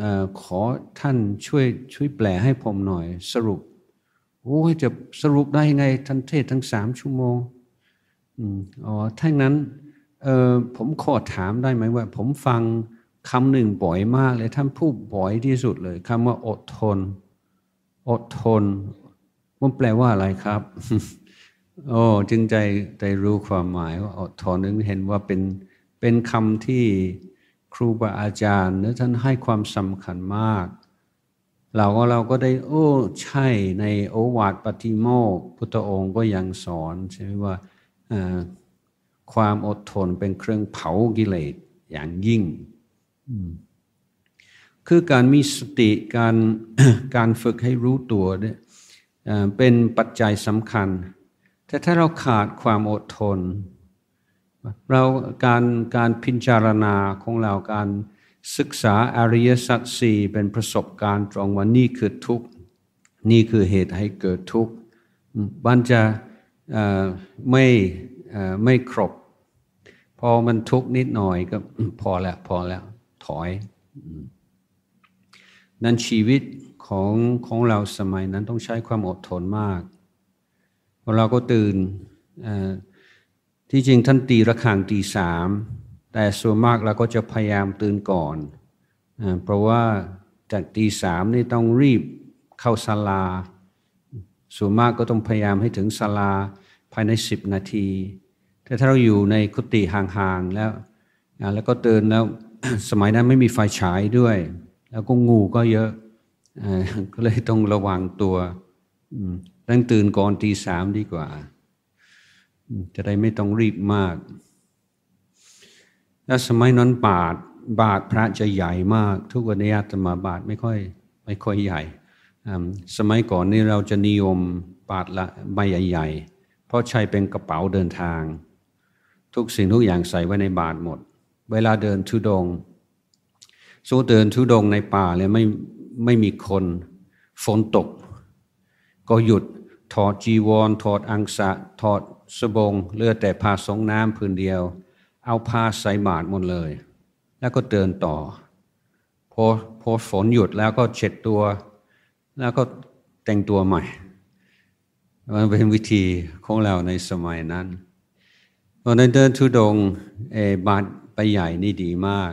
อขอท่านช่วยช่วยแปลให้ผมหน่อย สรุปโอ้จะสรุปได้ยังไงทันเทศทั้งสามชั่วโมงอ๋อถ้านั้นผมขอถามได้ไหมว่า ผมฟังคำหนึ่งบ่อยมากเลยท่านพูดบ่อยที่สุดเลยคำว่า อดทน อดทนมันแปลว่าอะไรครับโอ้จึงใจใจรู้ความหมาย ว่าอดทนนึงเห็นว่าเป็นเป็นคำที่ครูบาอาจารย์นะท่านให้ความสำคัญมาก เราก็เราก็ได้ โอ้ใช่ในโอวาทปฏิโมกพุทธองค์ก็ยังสอนใช่ไหมว่าความอดทนเป็นเครื่องเผากิเลสอย่างยิ่งคือการมีสติการการฝึกให้รู้ตัวเนี่ยเป็นปัจจัยสำคัญ แต่ถ้าเราขาดความอดทนเราการการพิจารณาของเราการศึกษาอริยสัจสี่เป็นประสบการณ์ตรงว่านี่คือทุกข์นี่คือเหตุให้เกิดทุกข์มันจะไม่ไม่ครบ พอมันทุกข์นิดหน่อยก็พอแล้วพอแล้วถอยนั้นชีวิตของของเราสมัยนั้นต้องใช้ความอดทนมากเราก็ตื่นที่จริงท่านตีระฆังตีสามแต่ส่วนมากเราก็จะพยายามตื่นก่อน เพราะว่าจากตีสามนี่ต้องรีบเข้าศาลาส่วนมากก็ต้องพยายามให้ถึงศาลาภายในสิบนาทีแต่ถ้าเราอยู่ในคุติห่างๆแล้ว แล้วก็เตือนแล้วสมัยนั้นไม่มีไฟฉายด้วย แล้วก็งูก็เยอะก็เลยต้องระวังตัวตั้งตื่นก่อนตีสามดีกว่าจะได้ไม่ต้องรีบมากถ้าสมัยนั้นบาทบาทพระจะใหญ่มาก ทุกวันนี้อาตมาบาทไม่ค่อย ไม่ค่อยใหญ่สมัยก่อนนี่เราจะนิยมบาทละใบใหญ่ๆเพราะใช้เป็นกระเป๋าเดินทาง ทุกสิ่งทุกอย่างใส่ไว้ในบาทหมด เวลาเดินทุดง สู้เดินทุดงในป่าเลยไม่ไม่มีคน ฝนตก ก็หยุดถอดจีวรถอดอังสะถอดสบงเลือแต่พาสงน้ำพื้นเดียว เอาพาใส่บาทหมดเลย แล้วก็เดินต่อพอพอฝนหยุดแล้วก็เช็ดตัว แล้วก็แต่งตัวใหม่มันเป็นวิธีของเราในสมัยนั้นตอนนั้นเดินทุดงเอบาทไปใหญ่นี่ดีมาก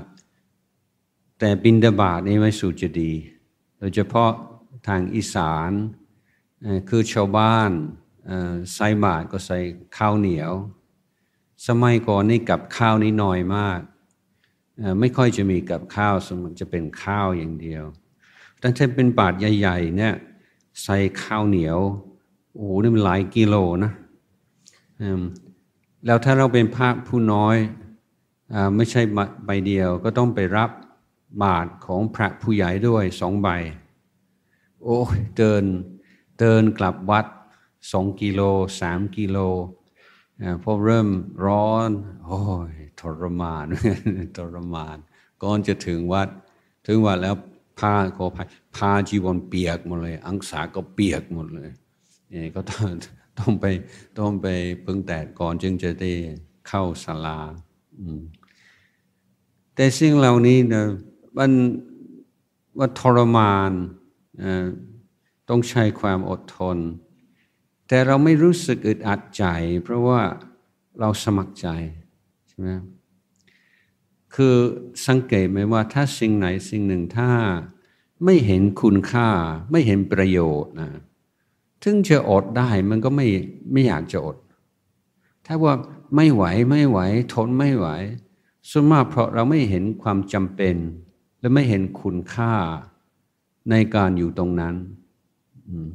แต่บินดาบาทนี่ไม่สูจะดีโดยเฉพาะทางอีสานคือชาวบ้านใส่บาตรก็ใส่ข้าวเหนียว สมัยก่อนนี่กับข้าวนี่น้อยมาก ไม่ค่อยจะมีกับข้าวสมมติจะเป็นข้าวอย่างเดียวแต่เป็นบาตรใหญ่ๆเนี่ยใส่ข้าวเหนียว โอ้ นี่มันหลายกิโลนะแล้วถ้าเราเป็นภาคผู้น้อยอไม่ใช่ใบเดียวก็ต้องไปรับบาทของพระผู้ใหญ่ด้วยสองใบ โอ้เดิน เดินกลับวัดสอง กิโลสาม กิโลพอเริ่มร้อนโอ้ย ทรมานทรมานก่อนจะถึงวัดถึงวัดแล้วผ้าขอผ้าผ้าจีวรเปียกหมดเลย อังสาก็เปียกหมดเลยนี่ก็ต้องต้องไปต้องไปพึ่งแดดก่อนจึงจะได้เข้าศาลาแต่สิ่งเหล่านี้นะมันว่าทรมานต้องใช้ความอดทนแต่เราไม่รู้สึกอึดอัดใจ เพราะว่าเราสมัครใจใช่ไหมคือสังเกตไหมว่า ถ้าสิ่งไหนสิ่งหนึ่งถ้าไม่เห็นคุณค่า ไม่เห็นประโยชน์นะถึงจะอดได้มันก็ไม่ไม่อยากจะอด ถ้าว่าไม่ไหวไม่ไหวทนไม่ไหวส่วนมากเพราะเราไม่เห็นความจำเป็น และไม่เห็นคุณค่าในการอยู่ตรงนั้น อืม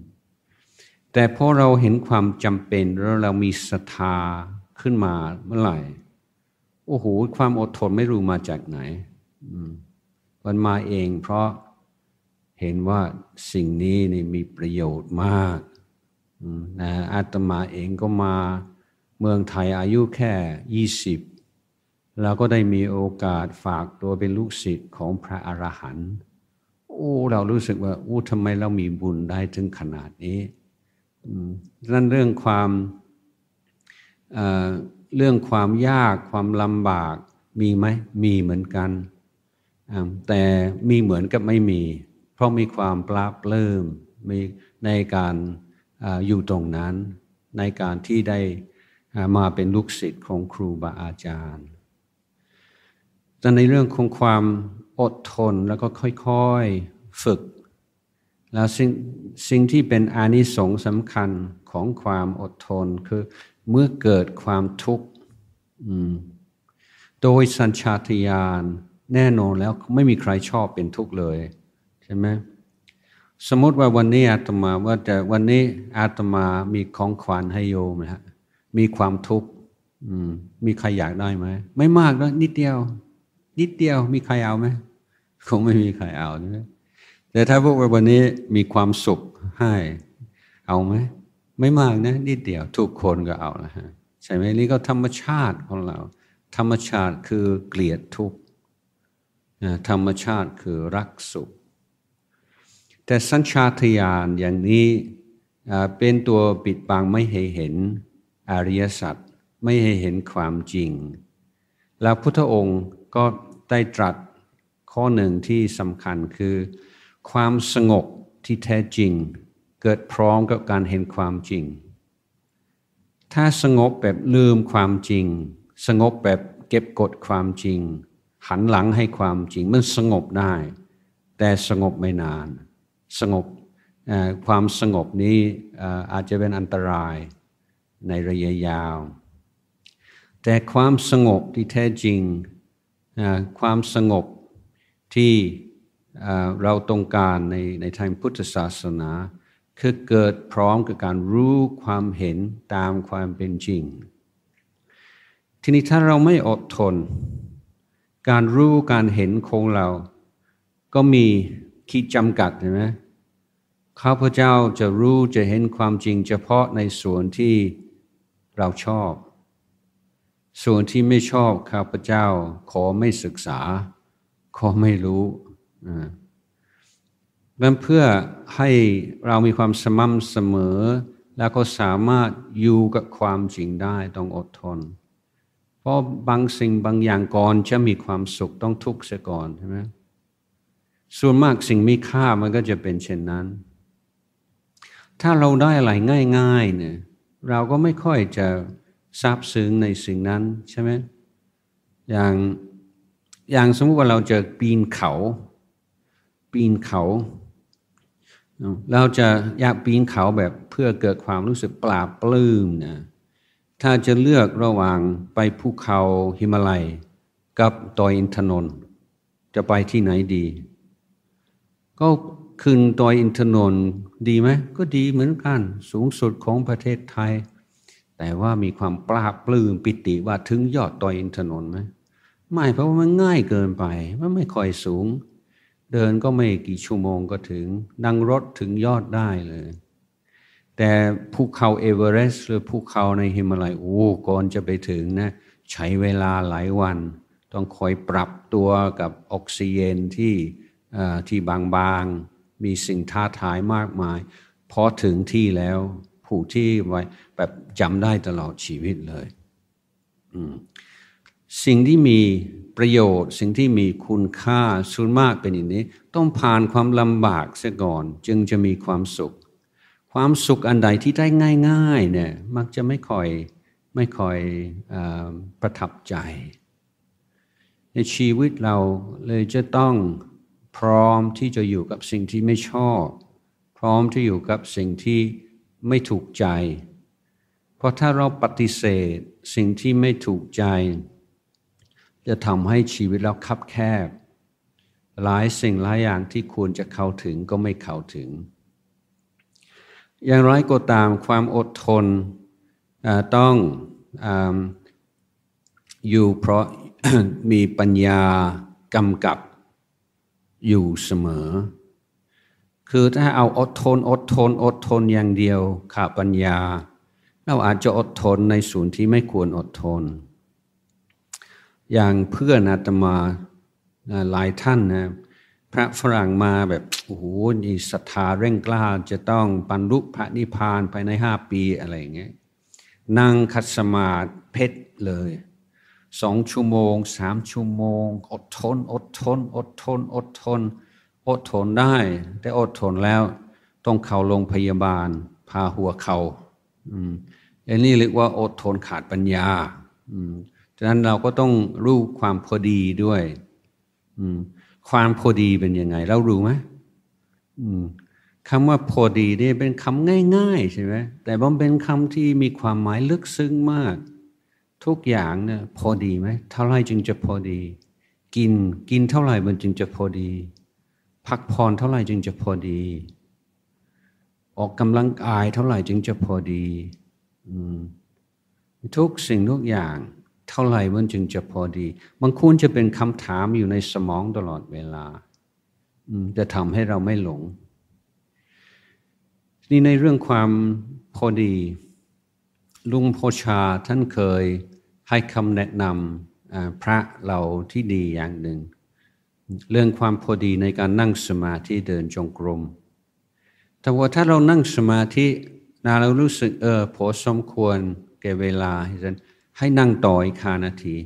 แต่พอเราเห็นความจำเป็นแล้วเรามีศรัทธาขึ้นมาเมื่อไหร่โอ้โหความอดทนไม่รู้มาจากไหนมันมาเอง เพราะเห็นว่าสิ่งนี้นี่มีประโยชน์มากนะอาตมาเองก็มาเมืองไทยอายุแค่20แล้วก็ได้มีโอกาสฝากตัวเป็นลูกศิษย์ของพระอรหันต์โอ้ เรารู้สึกว่าโอ้ทำไมเรามีบุญได้ถึงขนาดนี้นั่นเรื่องความเเรื่องความยากความลำบากมีไหมมีเหมือนกัน แต่มีเหมือนกับไม่มีเพราะมีความปลาบเริ่มมีในการออยู่ตรงนั้นในการที่ได้มาเป็นลูกศิษย์ของครูบาอาจารย์แต่ในเรื่องของความอดทนแล้วก็ค่อยๆฝึกแล้วสิ่งสิ่งที่เป็นอานิสงส์สำคัญของความอดทนคือ เมื่อเกิดความทุกข์โดยสัญชาตญาณแน่นอนแล้วไม่มีใครชอบเป็นทุกข์เลยใช่ไหมสมมติว่าวันนี้อาตมาว่าแต่วันนี้อาตมามีของขวัญให้โยมนะฮะมีความทุกข์มีใครอยากได้ไหมไม่มากนะนิดเดียว นิดเดียว มีใครเอาไหมคงไม่มีใครเอาใช่ไหมแต่ถ้าพวกเราวันนี้มีความสุขให้ เอาไหม ไม่มากนะนิดเดียวทุกคนก็เอาละฮะใช่ไหมนี่ก็ธรรมชาติของเรา ธรรมชาติคือเกลียดทุกข์ธรรมชาติคือรักสุข แต่สัญชาตญาณอย่างนี้เป็นตัวปิดบังไม่ให้เห็นอริยสัจไม่ให้เห็นความจริง แล้วพุทธองค์ก็ได้ตรัสข้อหนึ่งที่สำคัญคือความสงบที่แท้จริง เกิดพร้อมกับการเห็นความจริง ถ้าสงบแบบลืมความจริง สงบแบบเก็บกดความจริง หันหลังให้ความจริง มันสงบได้ แต่สงบไม่นาน สงบความสงบนี้อาจจะเป็นอันตรายในระยะยาว แต่ความสงบที่แท้จริง ความสงบที่เราต้องการในในทางพุทธศาสนา คือเกิดพร้อมกับการรู้ความเห็นตามความเป็นจริงทีนี้ถ้าเราไม่อดทน การรู้การเห็นของเรา ก็มีขีดจำกัดใช่ไหมข้าพเจ้าจะรู้จะเห็นความจริง เฉพาะในส่วนที่เราชอบ ส่วนที่ไม่ชอบข้าพเจ้า ขอไม่ศึกษา ขอไม่รู้นันเพื่อให้เรามีความสม่ำเสมอ แล้วก็สามารถอยู่กับความจริงได้ ต้องอดทน เพราะบางสิ่งบางอย่างก่อนจะมีความสุขต้องทุกข์เสียก่อนใช่ไหมส่วนมากสิ่งมีค่ามันก็จะเป็นเช่นนั้น ถ้าเราได้อะไรง่ายๆเนี่ยเราก็ไม่ค่อยจะซาบซึ้งในสิ่งนั้นใช่ไหมอย่างอย่างสมมติว่าเราจะปีนเขาปีนเขา เราจะอยากปีนเขาแบบเพื่อเกิดความรู้สึกปลาบปลื้มนะ ถ้าจะเลือกระหว่างไปภูเขาหิมาลัย กับตอยอินทนนท์จะไปที่ไหนดี ก็ขึ้นตอยอินทนนท์ดีไหมก็ดีเหมือนกันสูงสุดของประเทศไทย แต่ว่ามีความปลาบปลื้มปิติว่าถึงยอดตอยอินทนนท์ไหม ไม่เพราะว่ามันง่ายเกินไปมันไม่ค่อยสูงเดินก็ไม่กี่ชั่วโมงก็ถึงนั่งรถถึงยอดได้เลย แต่ภูเขาเอเวอเรสต์หรือภูเขาในฮิมาลัยโอ้ก่อนจะไปถึงนะใช้เวลาหลายวันต้องคอยปรับตัวกับออกซิเจนที่ที่บางๆมีสิ่งท้าทายมากมายพอถึงที่แล้วผู้ที่ไว้แบบจำได้ตลอดชีวิตเลยสิ่งที่มีประโยชน์สิ่งที่มีคุณค่าส่วนมากเป็นอย่างนี้ ต้องผ่านความลำบากเสียก่อนจึงจะมีความสุข ความสุขอันใดที่ได้ง่ายๆเนี่ยมักจะไม่ค่อย ไม่ค่อยอประทับใจ ในชีวิตเราเลยจะต้องพร้อมที่จะอยู่กับสิ่งที่ไม่ชอบ พร้อมที่อยู่กับสิ่งที่ไม่ถูกใจ เพราะถ้าเราปฏิเสธสิ่งที่ไม่ถูกใจจะทำให้ชีวิตเราคับแคบ หลายสิ่งหลายอย่างที่ควรจะเข้าถึงก็ไม่เข้าถึง อย่างไรก็ตามความอดทนต้องออยู่เพราะมีปัญญากำกับอยู่เสมอ คือถ้าเอาอดทนอดทน อดทนอย่างเดียวขาดปัญญา เราอาจจะอดทนในส่วนที่ไม่ควรอดทนอย่างเพื่อนอาตมาหลายท่านนะพระฝรั่งมาแบบโอ้โหนี่ศรัทธาเร่งกล้าจะต้องบรรลุพระนิพพานภายในห้าปีอะไรอย่างเงี้ยนั่งคัดสมาธิเพชรเลยสองชั่วโมงสามชั่วโมงอดทน อดทน อดทนอดทนอดทนได้ แต่อดทนแล้วต้องเข้าโรงพยาบาล พาหัวเขา่าอันนี้เรียกว่า อดทนขาดปัญญาฉะนั้นเราก็ต้องรู้ความพอดีด้วยความพอดีเป็นยังไง เรารู้ไหมคำว่าพอดีนี่เป็นคำง่าย ๆ ใช่ไหมแต่บางเป็นคำที่มีความหมายลึกซึ้งมาก ทุกอย่างเนี่ยพอดีไหม เท่าไรจึงจะพอดี กิน กินเท่าไหร่มันจึงจะพอดี พักผ่อนเท่าไหร่จึงจะพอดี ออกกำลังกายเท่าไหร่จึงจะพอดีทุกสิ่งทุกอย่างเท่าไหร่มันจึงจะพอดีมันควรจะเป็นคำถามอยู่ในสมองตลอดเวลาจะทำให้เราไม่หลงนี่ในเรื่องความพอดี ลุงโพชาท่านเคยให้คำแนะนำพระเราที่ดีอย่างหนึ่ง เรื่องความพอดีในการนั่งสมาธิเดินจงกรมแต่ว่าถ้าเรานั่งสมาธินาเรารู้สึกเออพอสมควรแก่เวลาฉะนั้นให้นั่งต่ออีกคานาที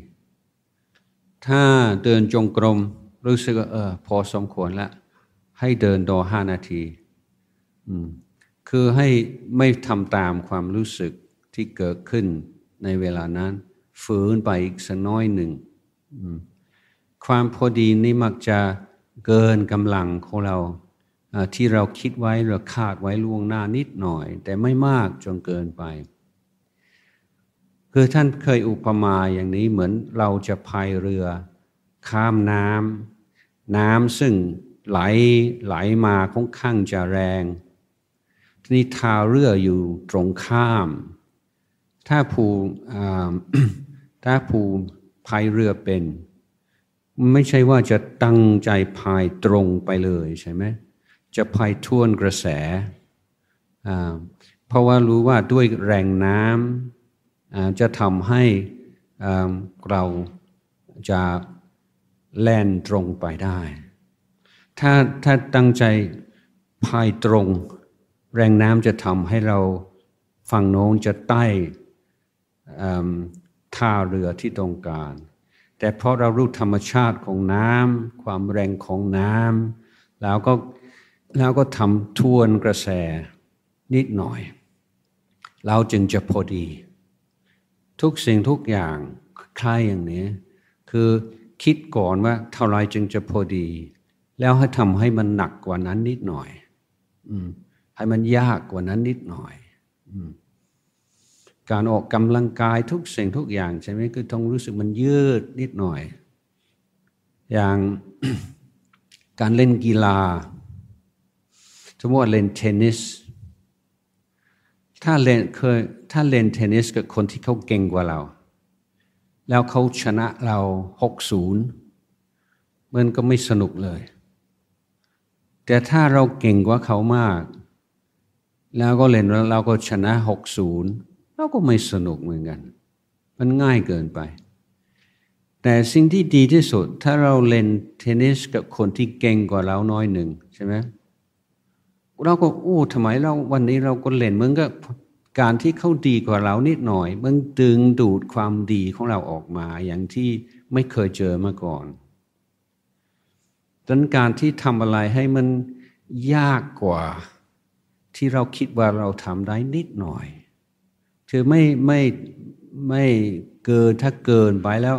ถ้าเดินจงกรมรู้สึกว่าเออพอสมควรละ ให้เดินต่อห้านาทีคือให้ไม่ทำตามความรู้สึกที่เกิดขึ้นในเวลานั้นฝืนไปอีกสักน้อยหนึ่งความพอดีนี่มักจะเกินกำลังของเราที่เราคิดไว้เราคาดไว้ล่วงหน้านิดหน่อย แต่ไม่มากจนเกินไปคือท่านเคยอุปมาอย่างนี้เหมือนเราจะพายเรือข้ามน้ำน้ำซึ่งไหลไหลมาค่อนข้างจะแรงทีนี้ทาเรืออยู่ตรงข้าม ถ้าผู้ถ้าผู้พายเรือเป็น ไม่ใช่ว่าจะตั้งใจพายตรงไปเลยใช่ไหมจะพายท่วนกระแสเพราะว่ารู้ว่าด้วยแรงน้ำจะทำให้เราจะแล่นตรงไปได้ ถ้าถ้าตั้งใจพายตรง แรงน้ำจะทำให้เรา ฝั่งโน้นจะใต้ท่าเรือที่ตรงการ แต่เพราะเรารู้ธรรมชาติของน้ำความแรงของน้ำแล้วก็แล้วก็ทำทวนกระแสนิดหน่อย เราจึงจะพอดีทุกสิ่งทุกอย่างคล้ายอย่างนี้ คือคิดก่อนว่า เท่าไรจึงจะพอดี แล้วให้ทำให้มันหนักกว่านั้นนิดหน่อยอให้มันยากกว่านั้นนิดหน่อยอการออกกำลังกายทุกสิ่งทุกอย่างใช่ไหมคือต้องรู้สึกมันยืดนิดหน่อย อย่างการเล่นกีฬา สมมติเล่นเทนนิส ถ้าเล่นเคยถ้าเล่นเทนนิสกับคนที่เขาเก่งกว่าเรา แล้วเขาชนะเราหกศูนย์มันก็ไม่สนุกเลย แต่ถ้าเราเก่งกว่าเขามาก แล้วก็เล่นแล้วเราก็ชนะหกศูนย์เราก็ไม่สนุกเหมือนกัน มันง่ายเกินไป แต่สิ่งที่ดีที่สุด ถ้าเราเล่นเทนนิสกับคนที่เก่งกว่าเราน้อยหนึ่งใช่ไหมเราก็โอ้ทำไมเราวันนี้เราก็เล่นเหมือนกับการที่เขาดีกว่าเรานิดหน่อยมันดึงดูดความดีของเราออกมา อย่างที่ไม่เคยเจอมาก่อนดังการที่ทำอะไรให้มันยากกว่าที่เราคิดว่าเราทำได้นิดหน่อยคือไม่ไม่ไม่เกินถ้าเกินไปแล้ว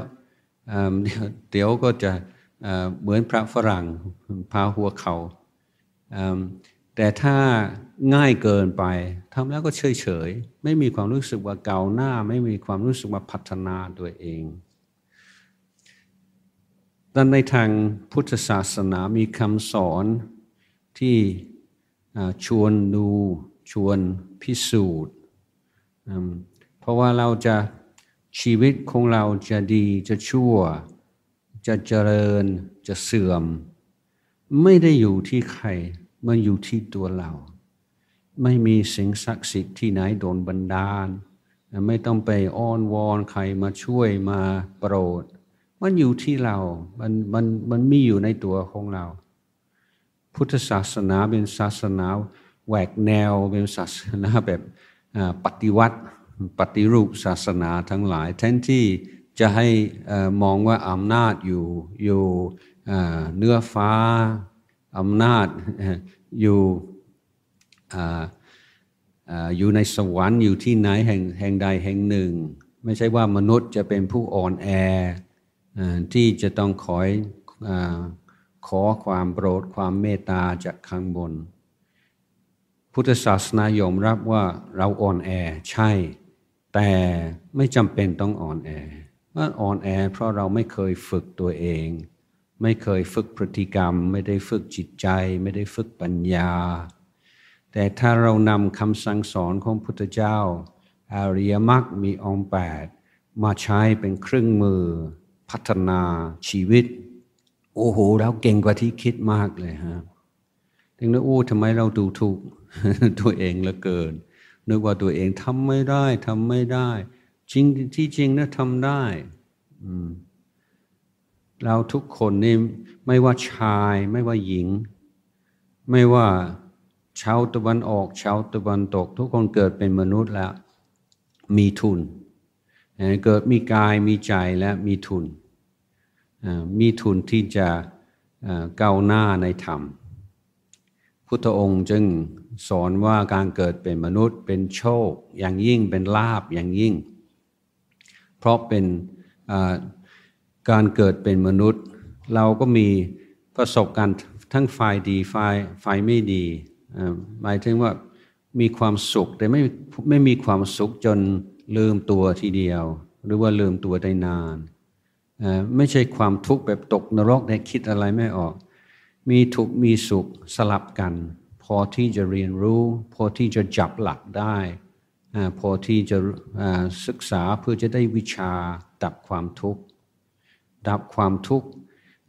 เดี๋ยวก็จะเหมือนพระฝรั่งพาหัวเขาแต่ถ้าง่ายเกินไปทำแล้วก็เฉยเฉย ไม่มีความรู้สึกว่าเก่าหน้า ไม่มีความรู้สึกว่าพัฒนาตัวเองดังในทางพุทธศาสนา มีคำสอนที่ชวนดู ชวนพิสูจน์ เพราะว่าเราจะชีวิตของเราจะดีจะชั่ว จะเจริญจะเสื่อม ไม่ได้อยู่ที่ใครมันอยู่ที่ตัวเราไม่มีสิ่งศักดิ์สิทธิ์ที่ไหนโดนบันดาล ไม่ต้องไปอ้อนวอนใครมาช่วยมาโปรดมันอยู่ที่เรา มันมันมันมีอยู่ในตัวของเรา พุทธศาสนาเป็นศาสนาแหวกแนวเป็นศาสนาแบบปฏิวัติปฏิรูปศาสนาทั้งหลาย แทนที่จะให้มองว่าอำนาจอยู่ อยู่เนื้อฟ้าอำนาจอยู่อยู่ในสวรรค์อยู่ที่ไหนแห่งแห่งใดแห่งหนึ่งไม่ใช่ว่ามนุษย์จะเป็นผู้อ่อนแอที่จะต้องคอยขอความโปรดความเมตตาจากข้างบน พุทธศาสนายอมรับว่าเราอ่อนแอ ใช่แต่ไม่จำเป็นต้องอ่อนแอว่าอ่อนแอเพราะเราไม่เคยฝึกตัวเอง ไม่เคยฝึกพฤติกรรม ไม่ได้ฝึกจิตใจ ไม่ได้ฝึกปัญญาแต่ถ้าเรานำคำสั่งสอนของพุทธเจ้าอาริยมรรคมีองค์แปดมาใช้เป็นเครื่องมือ พัฒนา ชีวิต โอ้โหแล้วเก่งกว่าที่คิดมากเลยฮะถึงนั้นโอ้ทำไมเราดูถูกตัวเองเหลือเกินนึกว่าตัวเองทำไม่ได้ทำไม่ได้ จริงที่จริงนะทำได้เราทุกคนนี่ไม่ว่าชาย ไม่ว่าหญิง ไม่ว่าชาวตะวันออกชาวตะวันตก ทุกคนเกิดเป็นมนุษย์แล้วมีทุนเกิดมีกายมีใจและมีทุนมีทุนที่จะก้าวหน้าในธรรม พุทธองค์จึงสอนว่าการเกิดเป็นมนุษย์เป็นโชค อย่างยิ่งเป็นลาบอย่างยิ่ง เพราะเป็นการเกิดเป็นมนุษย์ เราก็มีประสบการณ์ทั้งฝ่ายดีฝ่ายฝ่ายไม่ดีหมายถึงว่ามีความสุขแต่ไม่ไม่มีความสุขจนลืมตัวทีเดียว หรือว่าลืมตัวได้นานไม่ใช่ความทุกข์แบบตกนรกได้คิดอะไรไม่ออก มีทุกข์มีสุขสลับกัน พอที่จะเรียนรู้ พอที่จะจับหลักได้พอที่จะศึกษาเพื่อจะได้วิชาดับความทุกข์ดับความทุกข์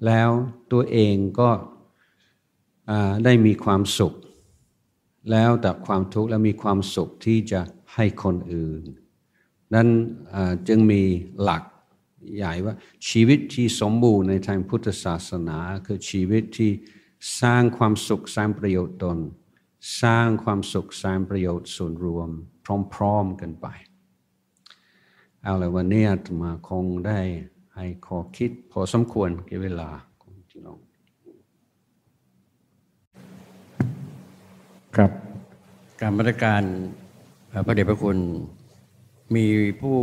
แล้วตัวเองก็ได้มีความสุขแล้วดับความทุกข์และมีความสุขที่จะให้คนอื่นนั้นจึงมีหลักใหญ่ว่าชีวิตที่สมบูรณ์ในทางพุทธศาสนา คือชีวิตที่สร้างความสุขสร้างประโยชน์ตน สร้างความสุขสร้างประโยชน์ส่วนรวมพร้อมๆกันไปเอาละวันนี้มาคงได้ให้ขอคิดพอสมควรกับเวลาครับการมรตการพระเดชพระคุณ มีผู้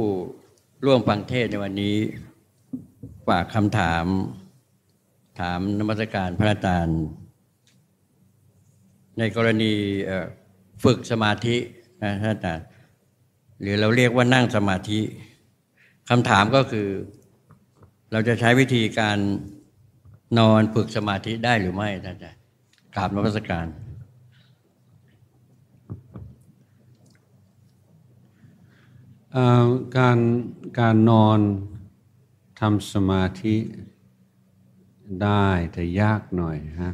ร่วมฟังเทศในวันนี้ฝากคำถามถามนมัสการพระอาจารย์ในกรณีฝึกสมาธินะท่านอาจารย์หรือเราเรียกว่านั่งสมาธิคำถามก็คือเราจะใช้วิธีการนอนฝึกสมาธิได้หรือไม่ท่านอาจารย์กราบนมัสการการการนอนทำสมาธิได้แต่ยากหน่อยฮะ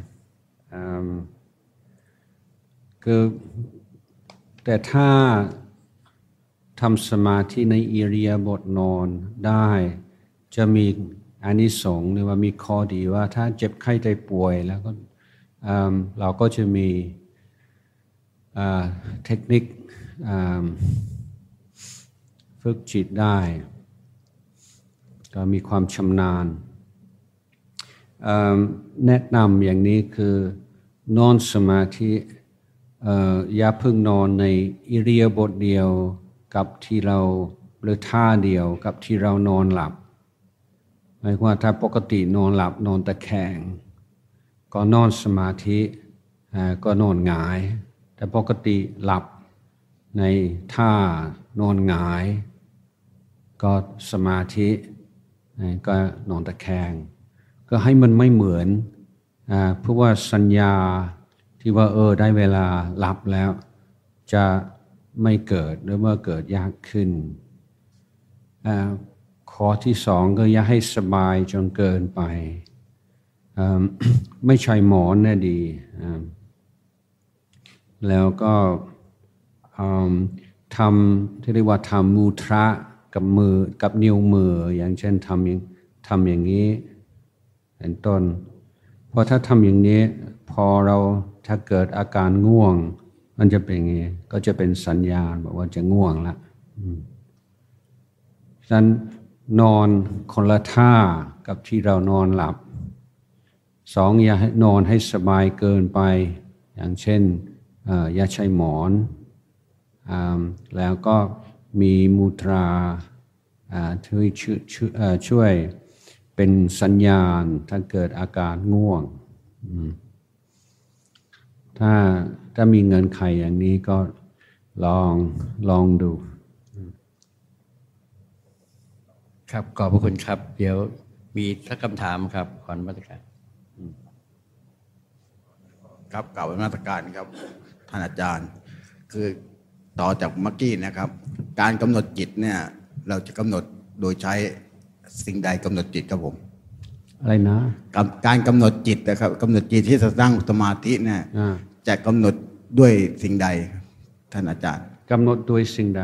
คือแต่ถ้าทำสมาธิในอิริยาบถนอนได้ จะมีอันนี้สงหรือว่ามีข้อดีว่าถ้าเจ็บไข้ใจป่วยแล้วก็เราก็จะมีเทคนิคึกจิตได้ก็มีความชำนาญแนะนำอย่างนี้คือนอนสมาธิอย่าเพิ่งนอนในอิเรียบทเดียวกับที่เราหรือท่าเดียวกับที่เรานอนหลับหมายความถ้าปกตินอนหลับ นอนตะแคงก็นอนสมาธิก็นอนหงาย แต่ปกติหลับในท่านอนหงายก็สมาธิก็นอนตะแคง ก็ให้มันไม่เหมือนเพราะว่าสัญญาที่ว่าเออได้เวลาหลับแล้ว จะไม่เกิดหรือเมื่อเกิดยากขึ้นข้อที่สองก็อย่าให้สบายจนเกินไป ไม่ใช่หมอนนะดี แล้วก็ทำที่เรียกว่าทำมูทระกับมือกับนิ้วมืออย่างเช่นทำอย่างทำอย่างนี้เป็นต้นเพราะถ้าทำอย่างนี้ พอเราถ้าเกิดอาการง่วง มันจะเป็นไงก็จะเป็นสัญญาณบอกว่าจะง่วงละฉะนั้นนอนคนละท่ากับที่เรานอนหลับสองอย่านอนให้สบายเกินไป อย่างเช่นอย่าใช้หมอนอแล้วก็มีมูตราช่วยช่วยเป็นสัญญาณ ถ้าเกิดอาการง่วงถ้าถ้ามีเงินไขอย่างนี้ก็ลองลองดู ครับ ขอบพระคุณครับ เดี๋ยวมีทักคำถามครับขอนมาตรการครับกล่าวมาตรการครับท่านอาจารย์คือต่อจากเมื่อกี้นะครับ การกำหนดจิตเนี่ยเราจะกำหนดโดยใช้สิ่งใดกำหนดจิตครับผม อะไรนะ การกำหนดจิตนะครับกำหนดจิตที่จะตั้งสมาธิเนี่ยจะกำหนดด้วยสิ่งใดท่านอาจารย์ กำหนดด้วยสิ่งใด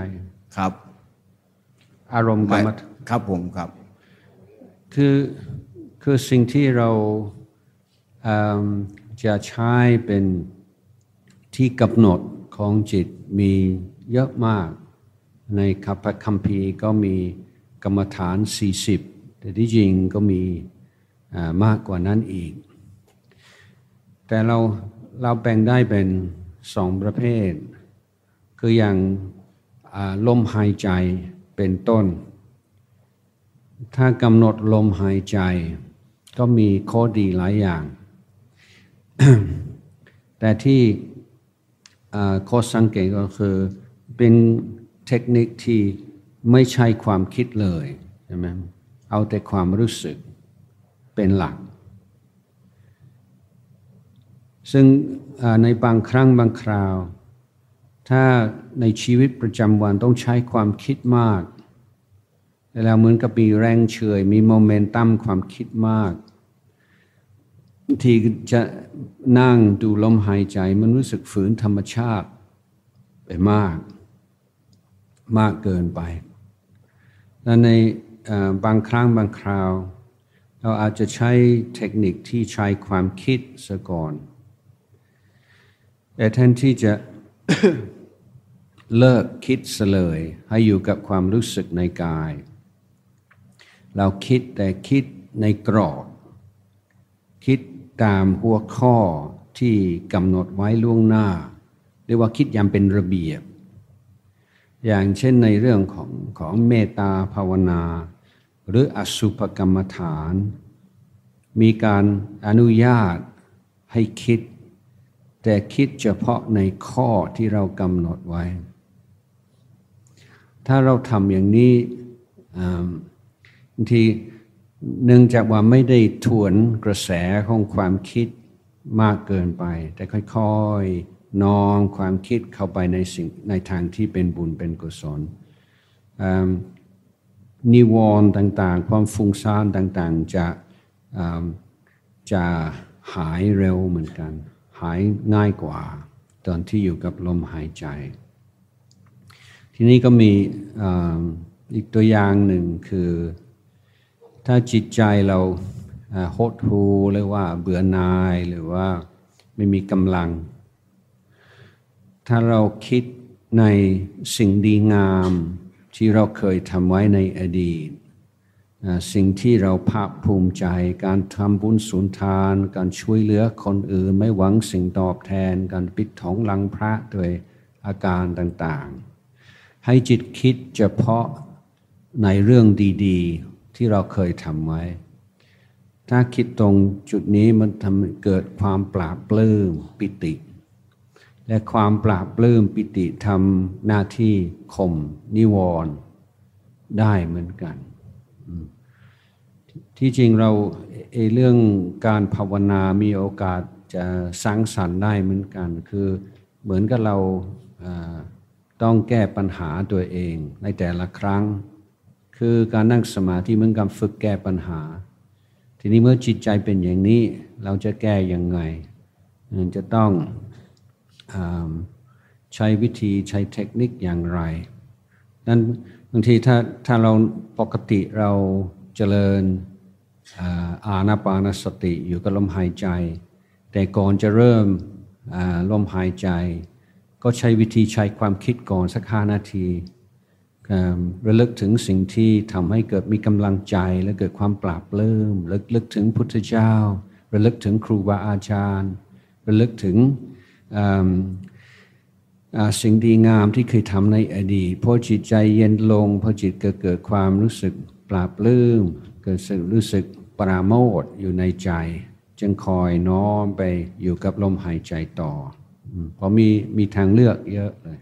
ครับ อารมณ์กรรมครับผมครับ คือคือสิ่งที่เราจะใช้เป็นที่กำหนดของจิตมีเยอะมากในคัพคัมภีร์ก็มีกรรมฐาน 40 แต่ที่จริงก็มีมากกว่านั้นอีก แต่เราเราแบ่งได้เป็นสองประเภท คืออย่างลมหายใจเป็นต้น ถ้ากำหนดลมหายใจ ก็มีข้อดีหลายอย่าง แต่ที่ข้อสังเกตก็คือเป็นเทคนิคที่ไม่ใช่ความคิดเลยใช่ไหมเอาแต่ความรู้สึกเป็นหลัก ซึ่งในบางครั้งบางคราว ถ้าในชีวิตประจำวันต้องใช้ความคิดมากแล้วเหมือนกับมีแรงเฉยมีโมเมนตัมความคิดมากทีจะนั่งดูลมหายใจมันรู้สึกฝืนธรรมชาติไปมาก มากเกินไป และในบางครั้งบางคราว เราอาจจะใช้เทคนิคที่ใช้ความคิดซะก่อน แต่แทนที่จะเลิกคิดเสลยให้อยู่กับความรู้สึกในกาย เราคิดแต่คิดในกรอบตามหัวข้อที่กำหนดไว้ล่วงหน้า เรียกว่าคิดอย่างเป็นระเบียบ อย่างเช่นในเรื่องของของเมตตาภาวนา หรืออสุภกรรมฐาน มีการอนุญาตให้คิด แต่คิดเฉพาะในข้อที่เรากำหนดไว้ ถ้าเราทำอย่างนี้บางทีเนื่องจากว่าไม่ได้ทวนกระแสของความคิดมากเกินไป แต่ค่อยๆน้อมความคิดเข้าไปในสิ่งในทางที่เป็นบุญเป็นกุศลนิวรณ์ต่างๆ ความฟุ้งซ่านต่างๆจะจะหายเร็วเหมือนกัน หายง่ายกว่า ตอนที่อยู่กับลมหายใจ ทีนี้ก็มีอีกตัวอย่างหนึ่งคือถ้าจิตใจเราโหดหูหรือว่าเบื่อนายหรือว่าไม่มีกำลัง ถ้าเราคิดในสิ่งดีงามที่เราเคยทำไว้ในอดีต สิ่งที่เราภาคภูมิใจ การทำบุญสุนทาน การช่วยเหลือคนอื่น ไม่หวังสิ่งตอบแทน การปิดทองหลังพระด้วยอาการต่างๆ ให้จิตคิดเฉพาะในเรื่องดีที่เราเคยทำไว้ ถ้าคิดตรงจุดนี้มันทำเกิดความปราบปลื้ม ปิติ และความปราบปลื้มปิติทำหน้าที่ข่มนิวรณ์ได้เหมือนกัน ที่จริงเราเรื่องการภาวนามีโอกาสจะสร้างสรรค์ได้เหมือนกัน คือเหมือนกับเราต้องแก้ปัญหาตัวเองในแต่ละครั้งคือการนั่งสมาธิเหมือนกับฝึกแก้ปัญหา ทีนี้เมื่อจิตใจเป็นอย่างนี้เราจะแก้ยังไง จะต้องอใช้วิธีใช้เทคนิคอย่างไรนั้นบางทีถ้าถ้าเราปกติเราเจริญอาณาปานสติอยู่กับลมหายใจ แต่ก่อนจะเริ่มลมหายใจ ก็ใช้วิธีใช้ความคิดก่อนสักห้านาทีระลึกถึงสิ่งที่ทำให้เกิดมีกำลังใจและเกิดความปราบเริ่มระลึกถึงพุทธเจ้า ระลึกถึงครูบาอาจารย์ ระลึกถึงสิ่งดีงามที่เคยทำในอดีตพอจิตใจเย็นลงพอจิตเกิดความรู้สึกปราบเริ่มเกิดรู้สึกปราโมทอยู่ในใจ จึงคอยน้อมไปอยู่กับลมหายใจต่อพอมีมีทางเลือกเยอะเลย